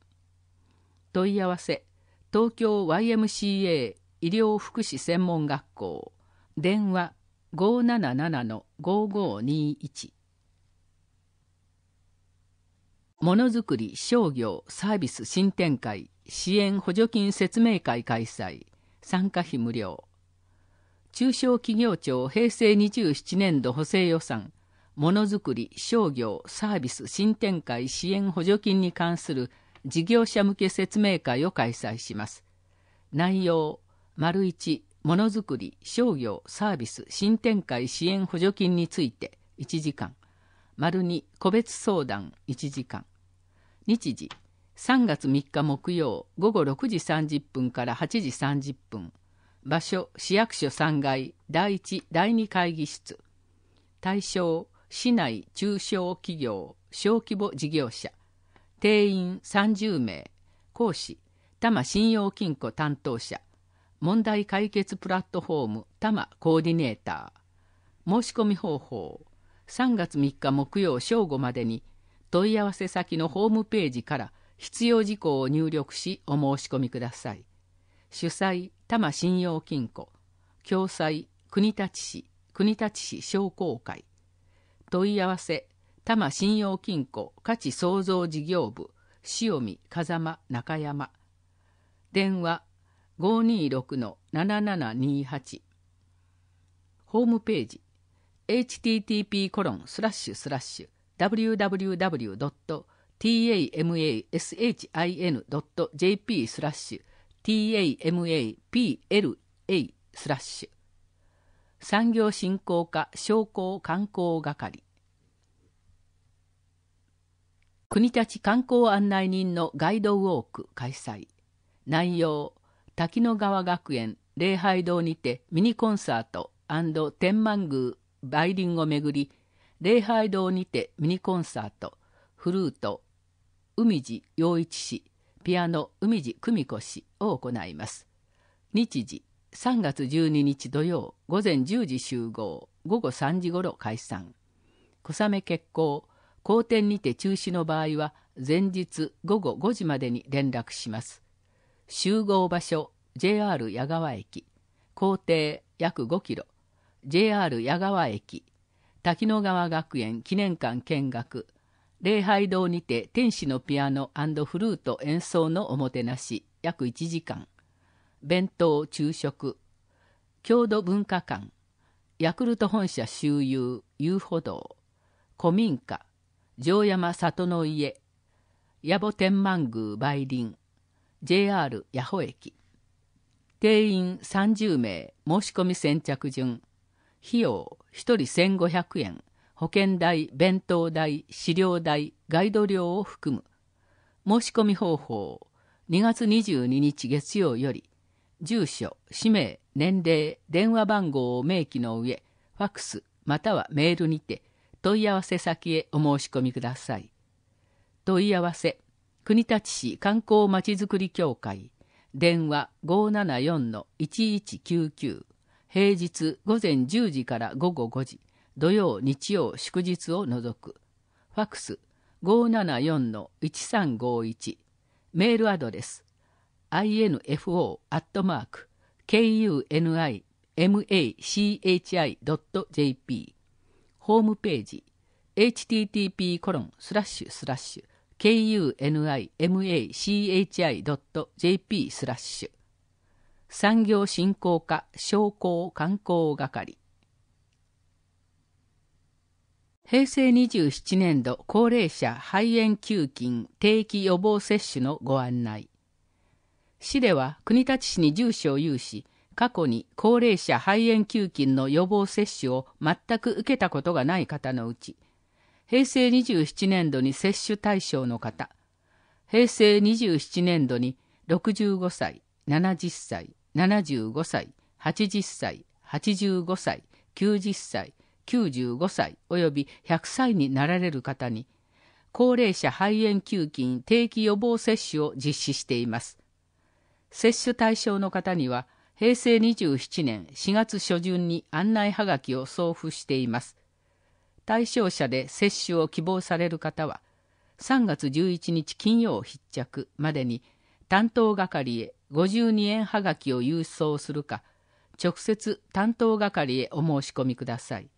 問い合わせ、東京 YMCA 医療福祉専門学校電話577-5521ものづくり商業サービス新展開支援補助金説明会開催参加費無料中小企業庁平成27年度補正予算ものづくり商業サービス新展開支援補助金に関する事業者向け説明会を開催します内容丸1ものづくり商業サービス新展開支援補助金について1時間丸2個別相談1時間日時3月3日木曜午後6時30分から8時30分場所市役所3階第1第2会議室対象市内中小企業小規模事業者定員30名講師多摩信用金庫担当者問題解決プラットフォーム多摩コーディネーター申し込み方法3月3日木曜正午までに問い合わせ先のホームページから必要事項を入力しお申し込みください。主催多摩信用金庫共済国立市国立市商工会問い合わせ多摩信用金庫価値創造事業部塩見風間中山電話526-7728ホームページ http コロンスラッシュスラッシュ www.tamashin.jp スラッシュ tamapla スラッシュ産業振興課商工観光係国立観光案内人のガイドウォーク開催内容滝野川学園礼拝堂にてミニコンサート天満宮バイリンをめぐり礼拝堂にてミニコンサートフルート海地陽一氏ピアノ海地久美子氏を行います日時3月12日土曜午前10時集合午後3時ごろ解散小雨決行好天にて中止の場合は前日午後5時までに連絡します集合場所 JR 矢川駅校庭約5キロ JR 矢川駅滝野川学園記念館見学礼拝堂にて天使のピアノフルート演奏のおもてなし約1時間弁当昼食郷土文化館ヤクルト本社周遊遊歩道古民家城山里の家野暮天満宮梅林 JR 八保駅定員30名申し込み先着順費用1人1500円保険代弁当代資料代ガイド料を含む申し込み方法2月22日月曜より住所氏名年齢電話番号を明記の上ファクスまたはメールにて問い合わせ先へお申し込みください問い合わせ国立市観光まちづくり協会電話574-1199平日午前10時から午後5時、土曜、日曜、祝日を除く。ファックス574-1351。メールアドレス i n f o k u n i m a c h i j p ホームページ http コロンスラッシュスラッシュ k u n i m a c h i j p スラッシュ産業振興課商工観光係平成27年度高齢者肺炎球菌定期予防接種のご案内市では国立市に住所を有し過去に高齢者肺炎球菌の予防接種を全く受けたことがない方のうち平成27年度に接種対象の方平成27年度に65歳70歳75歳、80歳、85歳、90歳、95歳及び100歳になられる方に、高齢者肺炎球菌定期予防接種を実施しています。接種対象の方には、平成27年4月初旬に案内はがきを送付しています。対象者で接種を希望される方は、3月11日金曜必着までに担当係へ52円はがきを郵送するか直接担当係へお申し込みください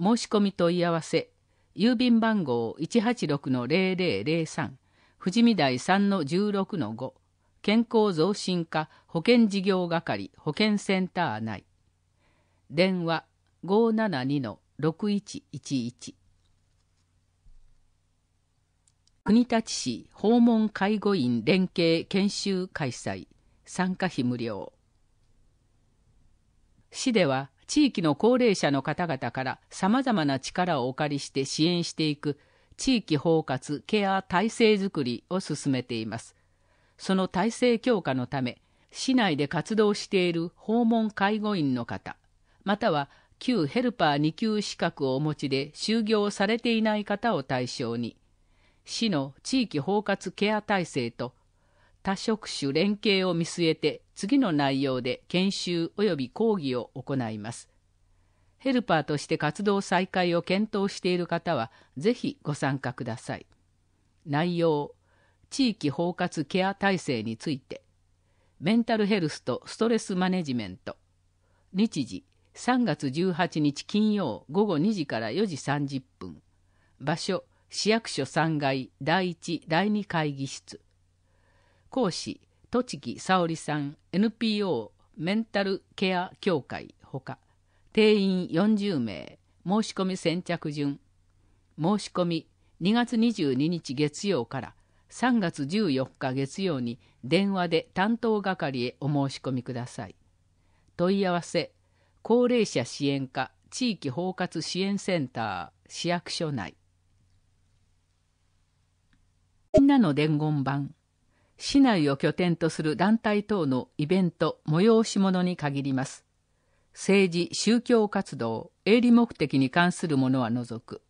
申し込み問い合わせ郵便番号186-0003富士見台3-16-5健康増進課保険事業係保険センター内電話572-6111国立市訪問介護員連携研修開催参加費無料市では地域の高齢者の方々からさまざまな力をお借りして支援していく地域包括ケア体制づくりを進めていますその体制強化のため市内で活動している訪問介護員の方または旧ヘルパー2級資格をお持ちで就業されていない方を対象に市の地域包括ケア体制と多職種連携を見据えて次の内容で研修及び講義を行います。ヘルパーとして活動再開を検討している方はぜひご参加ください。内容、地域包括ケア体制について、メンタルヘルスとストレスマネジメント、日時3月18日金曜午後2時から4時30分、場所市役所3階第1第2会議室講師栃木沙織さん NPO メンタルケア協会ほか定員40名申し込み先着順申し込み2月22日月曜から3月14日月曜に電話で担当係へお申し込みください問い合わせ高齢者支援課地域包括支援センター市役所内みんなの伝言版市内を拠点とする団体等のイベント催し物に限ります政治宗教活動営利目的に関するものは除く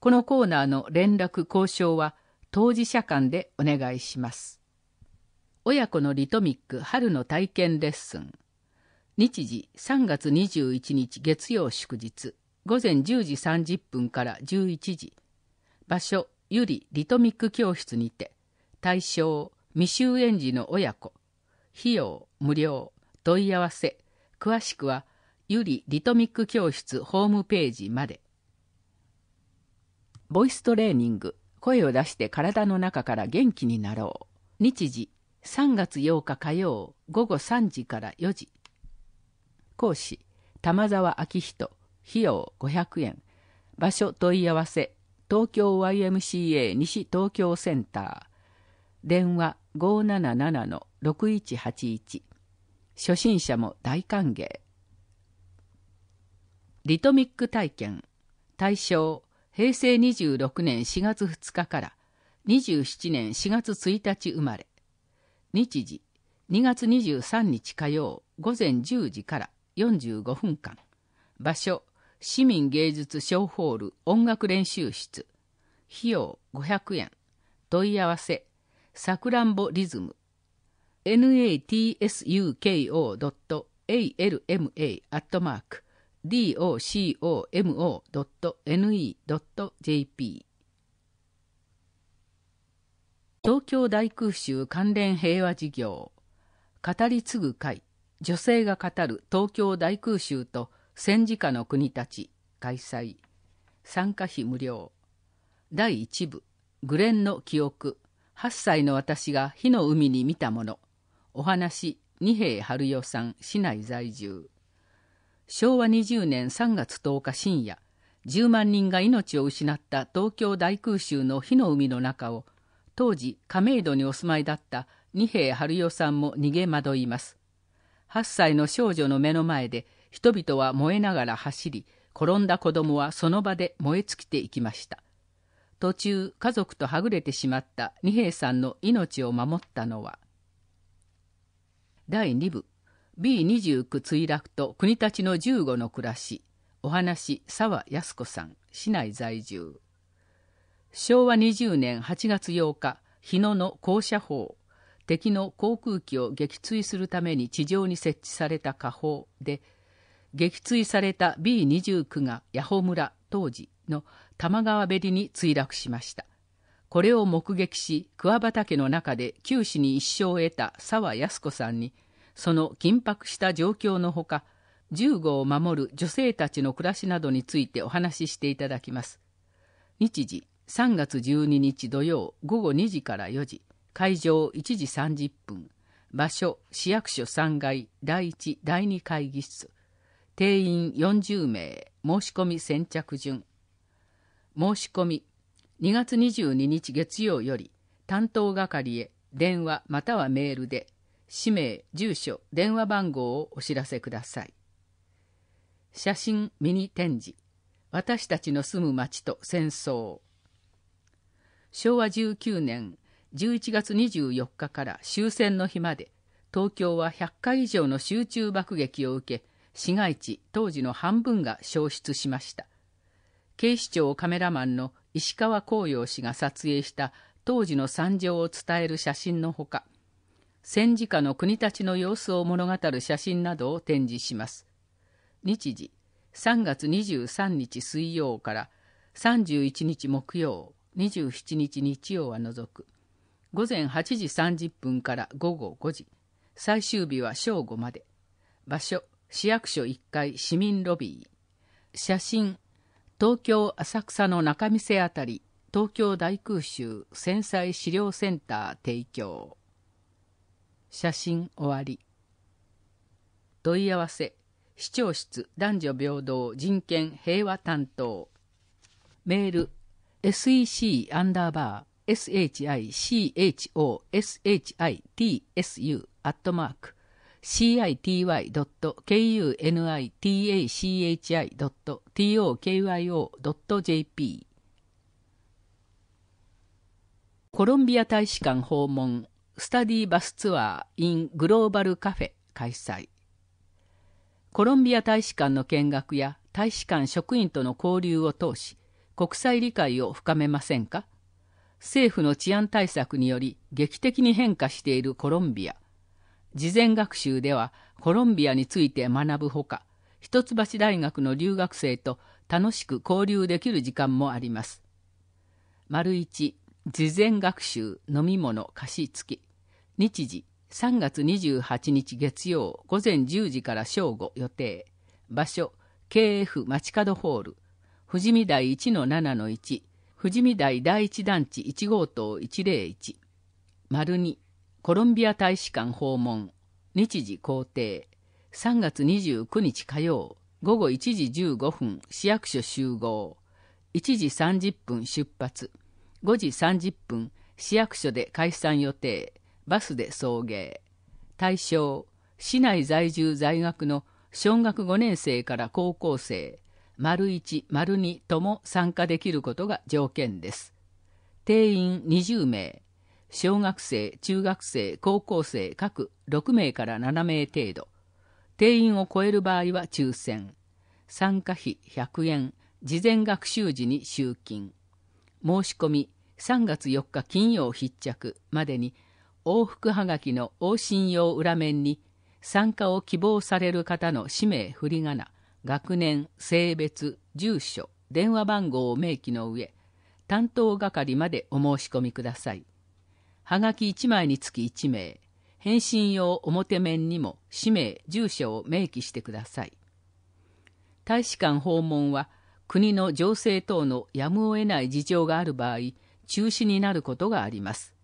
このコーナーの連絡交渉は当事者間でお願いします親子のリトミック春の体験レッスン日時3月21日月曜祝日午前10時30分から11時場所ユリ・リトミック教室にて対象未就園児の親子費用無料問い合わせ詳しくはユリ・リトミック教室ホームページまでボイストレーニング声を出して体の中から元気になろう日時3月8日火曜午後3時から4時講師玉沢明人費用500円場所問い合わせ東京 YMCA 西東京センター電話577-6181初心者も大歓迎リトミック体験対象平成26年4月2日から27年4月1日生まれ日時2月23日火曜午前10時から45分間場所市民芸術小ホール音楽練習室費用500円問い合わせさくらんぼリズム natsuko.alma.docomo.ne.jp 東京大空襲関連平和事業語り継ぐ会女性が語る東京大空襲と戦時下の国たち開催参加費無料第1部グレンの記憶8歳の私が火の海に見たものお話二瓶春代さん市内在住昭和20年3月10日深夜10万人が命を失った東京大空襲の火の海の中を当時亀戸にお住まいだった二瓶春代さんも逃げ惑います8歳の少女の目の前で人々は燃えながら走り、転んだ子供はその場で燃え尽きていきました。途中、家族とはぐれてしまった二平さんの命を守ったのは、第2部 B29 墜落と国立の15の暮らしお話沢康子さん市内在住昭和20年8月8日日野の高射砲敵の航空機を撃墜するために地上に設置された火砲で撃墜された B29 が八穂村当時の玉川べりに墜落しました。これを目撃し、桑畑の中で九死に一生を得た沢康子さんに、その緊迫した状況のほか、銃後を守る女性たちの暮らしなどについてお話ししていただきます。日時3月12日土曜午後2時から4時、会場1時30分、場所市役所3階第1第2会議室、定員40名申し込み先着順申し込み2月22日月曜より担当係へ電話またはメールで氏名住所電話番号をお知らせください写真ミニ展示私たちの住む町と戦争昭和19年11月24日から終戦の日まで東京は100回以上の集中爆撃を受け市街地当時の半分が消失しました警視庁カメラマンの石川光陽氏が撮影した当時の惨状を伝える写真のほか戦時下の国立の様子を物語る写真などを展示します日時3月23日水曜から31日木曜27日日曜は除く午前8時30分から午後5時最終日は正午まで場所市役所1階市民ロビー写真東京浅草の中見世あたり東京大空襲戦災資料センター提供写真終わり問い合わせ市長室男女平等人権平和担当メール SEC アンダーバー SHICHOSHITSU アットマーク city.kunitachi.tokyo.jp コロンビア大使館訪問スタディバスツアー in グローバルカフェ開催コロンビア大使館の見学や大使館職員との交流を通し国際理解を深めませんか政府の治安対策により劇的に変化しているコロンビア事前学習ではコロンビアについて学ぶほか一橋大学の留学生と楽しく交流できる時間もあります。丸1事前学習飲み物貸し付き日時3月28日月曜午前10時から正午予定場所 KF 街角ホール富士見台1-7-1富士見台第1団地1号棟101丸2コロンビア大使館訪問日時公定3月29日火曜午後1時15分市役所集合1時30分出発5時30分市役所で解散予定バスで送迎対象市内在住在学の小学5年生から高校生丸1丸2とも参加できることが条件です定員20名小学生、中学生、高校生各6名から7名程度、定員を超える場合は抽選、参加費100円、事前学習時に集金、申し込み3月4日金曜筆着までに往復はがきの往診用裏面に参加を希望される方の氏名、振り仮名、学年、性別、住所、電話番号を明記の上、担当係までお申し込みください。はがき1枚につき1名、返信用表面にも氏名、住所を明記してください。大使館訪問は国の情勢等のやむを得ない事情がある場合、中止になることがあります。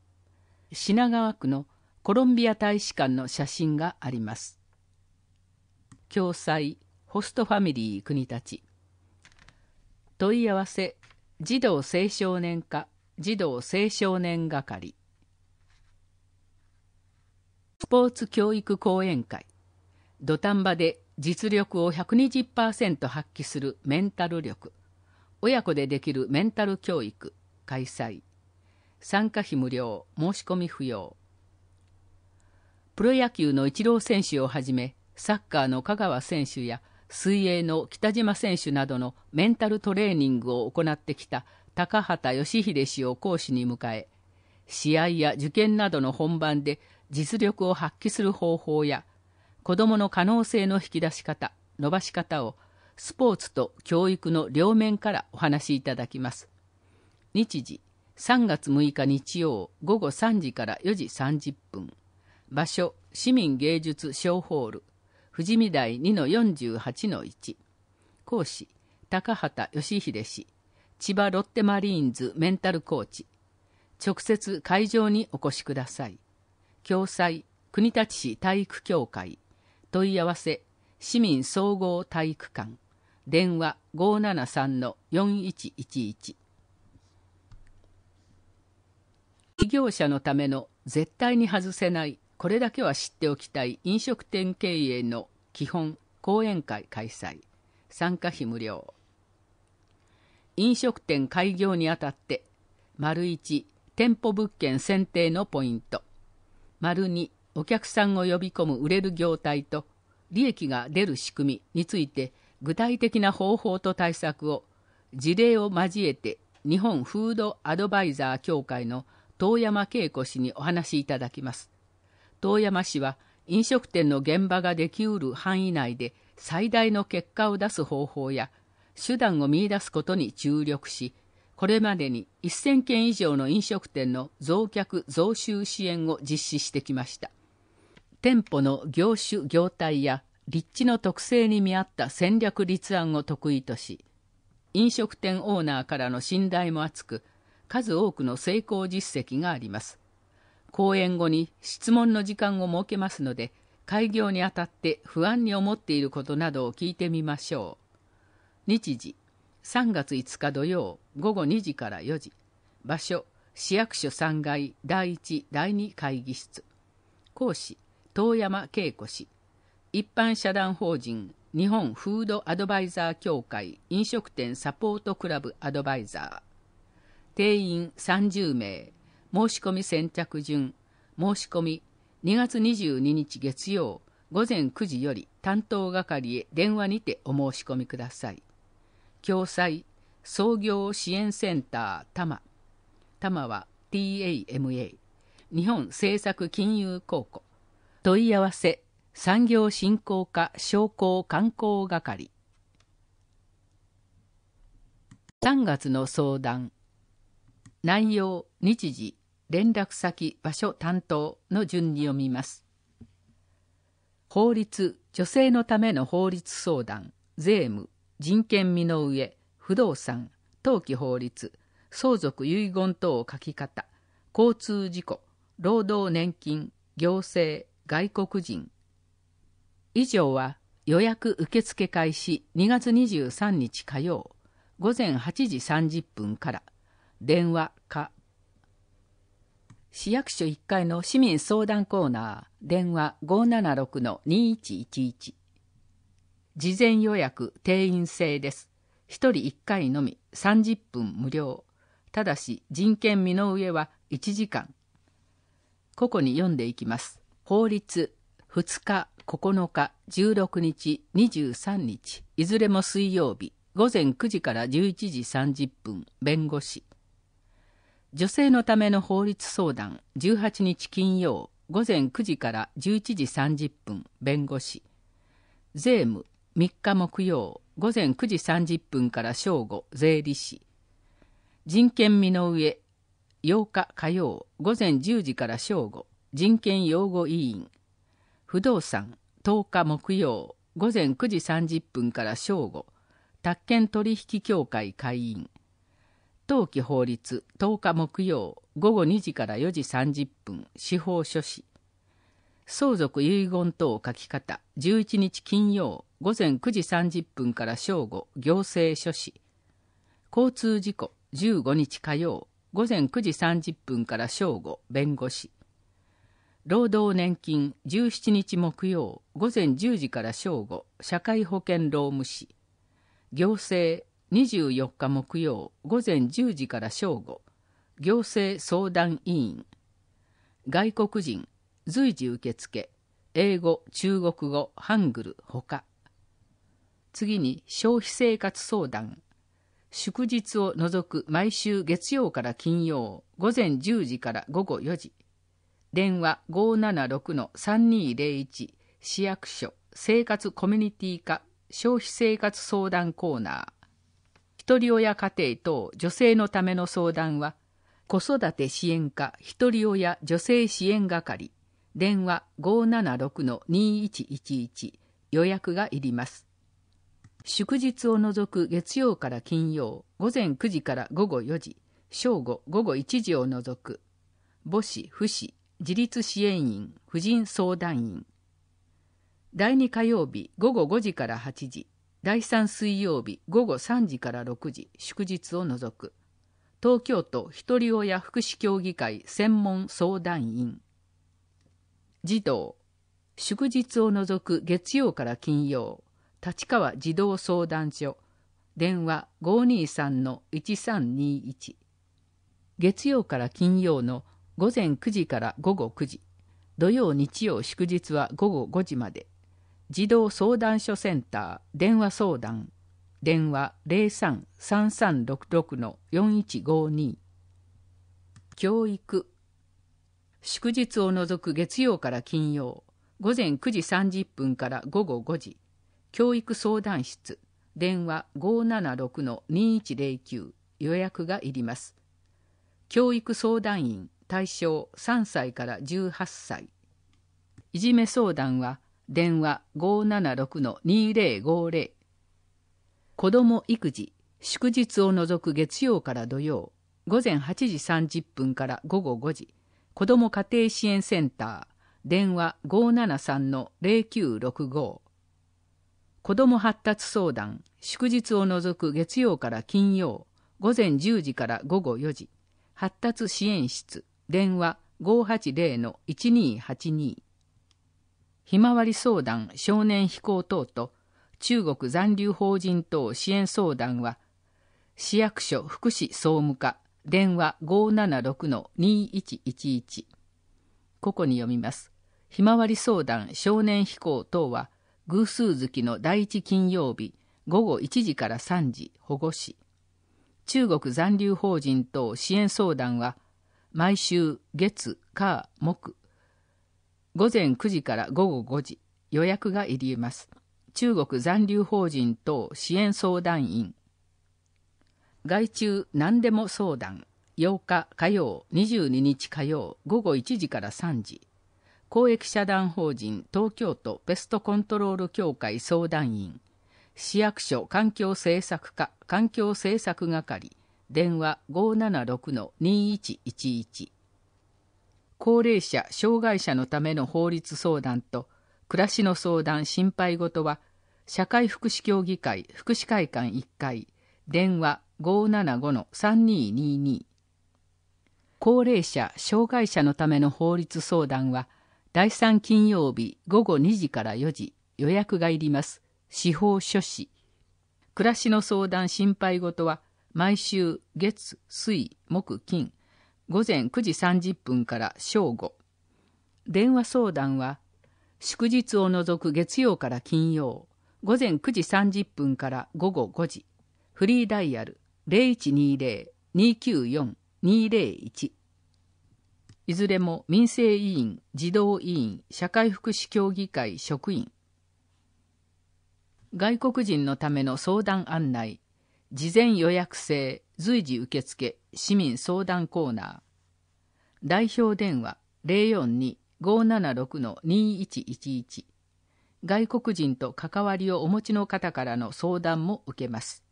品川区のコロンビア大使館の写真があります。共済ホストファミリー国立問い合わせ児童青少年課児童青少年係スポーツ教育講演会土壇場で実力を120%発揮するメンタル力親子でできるメンタル教育開催参加費無料申し込み不要プロ野球のイチロー選手をはじめサッカーの香川選手や水泳の北島選手などのメンタルトレーニングを行ってきた高畑義秀氏を講師に迎え試合や受験などの本番で実力を発揮する方法や子どもの可能性の引き出し方伸ばし方をスポーツと教育の両面からお話しいただきます日時3月6日日曜午後3時から4時30分場所市民芸術小ホール富士見台2-48-1講師高畑義秀氏千葉ロッテマリーンズメンタルコーチ直接会場にお越しください共済国立市体育協会問い合わせ市民総合体育館電話573-4111事業者のための絶対に外せないこれだけは知っておきたい飲食店経営の基本講演会開催参加費無料飲食店開業にあたって丸1店舗物件選定のポイント丸にお客さんを呼び込む売れる業態と利益が出る仕組みについて具体的な方法と対策を事例を交えて日本フードアドバイザー協会の遠山恵子氏にお話しいただきます遠山氏は飲食店の現場ができうる範囲内で最大の結果を出す方法や手段を見いだすことに注力しこれまでに1000件以上の飲食店の増客増収支援を実施してきました店舗の業種業態や立地の特性に見合った戦略立案を得意とし飲食店オーナーからの信頼も厚く数多くの成功実績があります講演後に質問の時間を設けますので開業にあたって不安に思っていることなどを聞いてみましょう日時3月5日土曜午後2時から4時場所市役所3階第1第2会議室講師遠山恵子氏一般社団法人日本フードアドバイザー協会飲食店サポートクラブアドバイザー定員30名申し込み先着順申し込み2月22日月曜午前9時より担当係へ電話にてお申し込みください共済創業支援センター多摩多摩は TAMA 日本政策金融公庫問い合わせ産業振興課商工観光係3月の相談内容日時連絡先場所担当の順に読みます法律女性のための法律相談税務人権身の上不動産登記法律相続遺言等を書き方交通事故労働年金行政外国人以上は予約受付開始2月23日火曜午前8時30分から電話か市役所1階の市民相談コーナー電話576-2111事前予約定員制です。1人1回のみ30分無料。ただし人権身の上は1時間。ここに読んでいきます。法律2日、9日、16日、23日、いずれも水曜日、午前9時から11時30分、弁護士。女性のための法律相談、18日金曜、午前9時から11時30分、弁護士。税務、3日木曜午前9時30分から正午税理士人権身の上8日火曜午前10時から正午人権擁護委員不動産10日木曜午前9時30分から正午宅建取引協会会員登記法律10日木曜午後2時から4時30分司法書士相続遺言等書き方11日金曜午前9時30分から正午行政書士交通事故15日火曜午前9時30分から正午弁護士労働年金17日木曜午前10時から正午社会保険労務士行政24日木曜午前10時から正午行政相談委員外国人随時受付英語中国語ハングルほか次に消費生活相談。祝日を除く毎週月曜から金曜、午前10時から午後4時。電話576-3201市役所生活コミュニティ化消費生活相談コーナー。一人親家庭等女性のための相談は、子育て支援課一人親女性支援係電話576-2111予約がいります。祝日を除く月曜から金曜午前9時から午後4時正午午後1時を除く母子父子自立支援員婦人相談員第2火曜日午後5時から8時第3水曜日午後3時から6時祝日を除く東京都ひとり親福祉協議会専門相談員児童祝日を除く月曜から金曜立川児童相談所電話523-1321月曜から金曜の午前9時から午後9時土曜日曜祝日は午後5時まで児童相談所センター電話相談電話033366の4152教育祝日を除く月曜から金曜午前9時30分から午後5時教育相談室電話576-2109予約がいります。教育相談員対象3歳から18歳。いじめ相談は電話576-2050子ども育児祝日を除く月曜から土曜午前8時30分から午後5時子ども家庭支援センター電話573-0965子ども発達相談祝日を除く月曜から金曜午前10時から午後4時発達支援室電話580-1282ひまわり相談少年飛行等と中国残留邦人等支援相談は市役所福祉総務課電話576-2111ここに読みますひまわり相談少年飛行等は偶数月の第一金曜日午後1時から3時保護し中国残留法人等支援相談は毎週月火木午前9時から午後5時予約が入ります中国残留法人等支援相談員外注何でも相談8日火曜22日火曜午後1時から3時公益社団法人東京都ペストコントロール協会相談員市役所環境政策課環境政策係電話576-2111高齢者・障害者のための法律相談と暮らしの相談心配事は社会福祉協議会福祉会館1階電話575-3222高齢者・障害者のための法律相談は第3金曜日午後2時から4時予約がいります司法書士暮らしの相談心配事は毎週月水木金午前9時30分から正午電話相談は祝日を除く月曜から金曜午前9時30分から午後5時フリーダイヤル0120-294-201いずれも民生委員、児童委員、社会福祉協議会職員。外国人のための相談案内、事前予約制、随時受付、市民相談コーナー。代表電話042-576-2111。外国人と関わりをお持ちの方からの相談も受けます。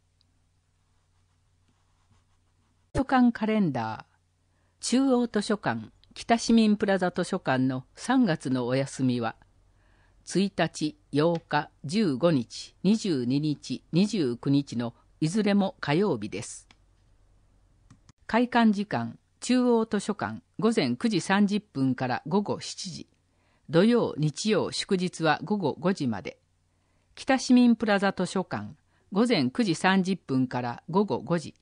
図書館カレンダー中央図書館北市民プラザ図書館の3月のお休みは1日8日15日22日29日のいずれも火曜日です開館時間中央図書館午前9時30分から午後7時土曜日曜祝日は午後5時まで北市民プラザ図書館午前9時30分から午後5時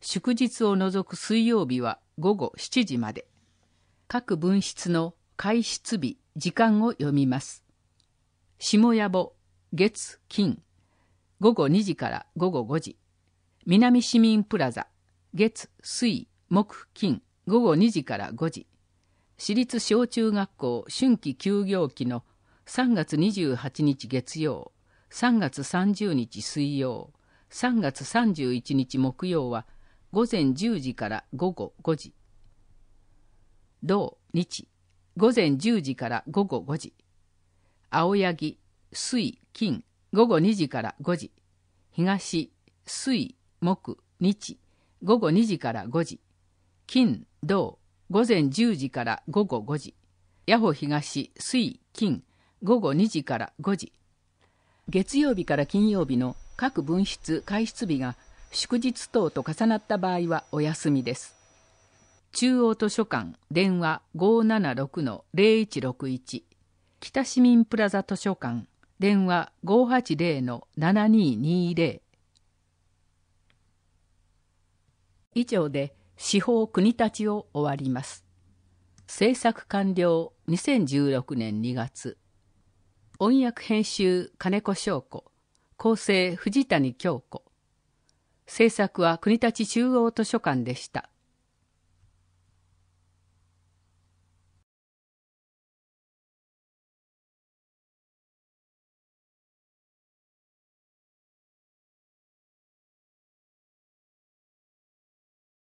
祝日を除く水曜日は午後7時まで各分室の開室日、時間を読みます。下野暮、月、金、午後2時から午後5時。南市民プラザ、月、水、木、金、午後2時から5時。私立小中学校春季休業期の3月28日月曜、3月30日水曜、3月31日木曜は午前10時から午後5時。同日、午前10時から午後5時。青柳、水、金、午後2時から5時。東、水、木、日、午後2時から5時。金、銅、午前10時から午後5時。八歩東、水、金、午後2時から5時。月曜日から金曜日の各分室、開出日が祝日等と重なった場合はお休みです。中央図書館電話576-0161北市民プラザ図書館電話580-7220以上で司法国立を終わります。制作完了2016年2月音訳編集金子翔子構成藤谷京子制作は国立中央図書館でした。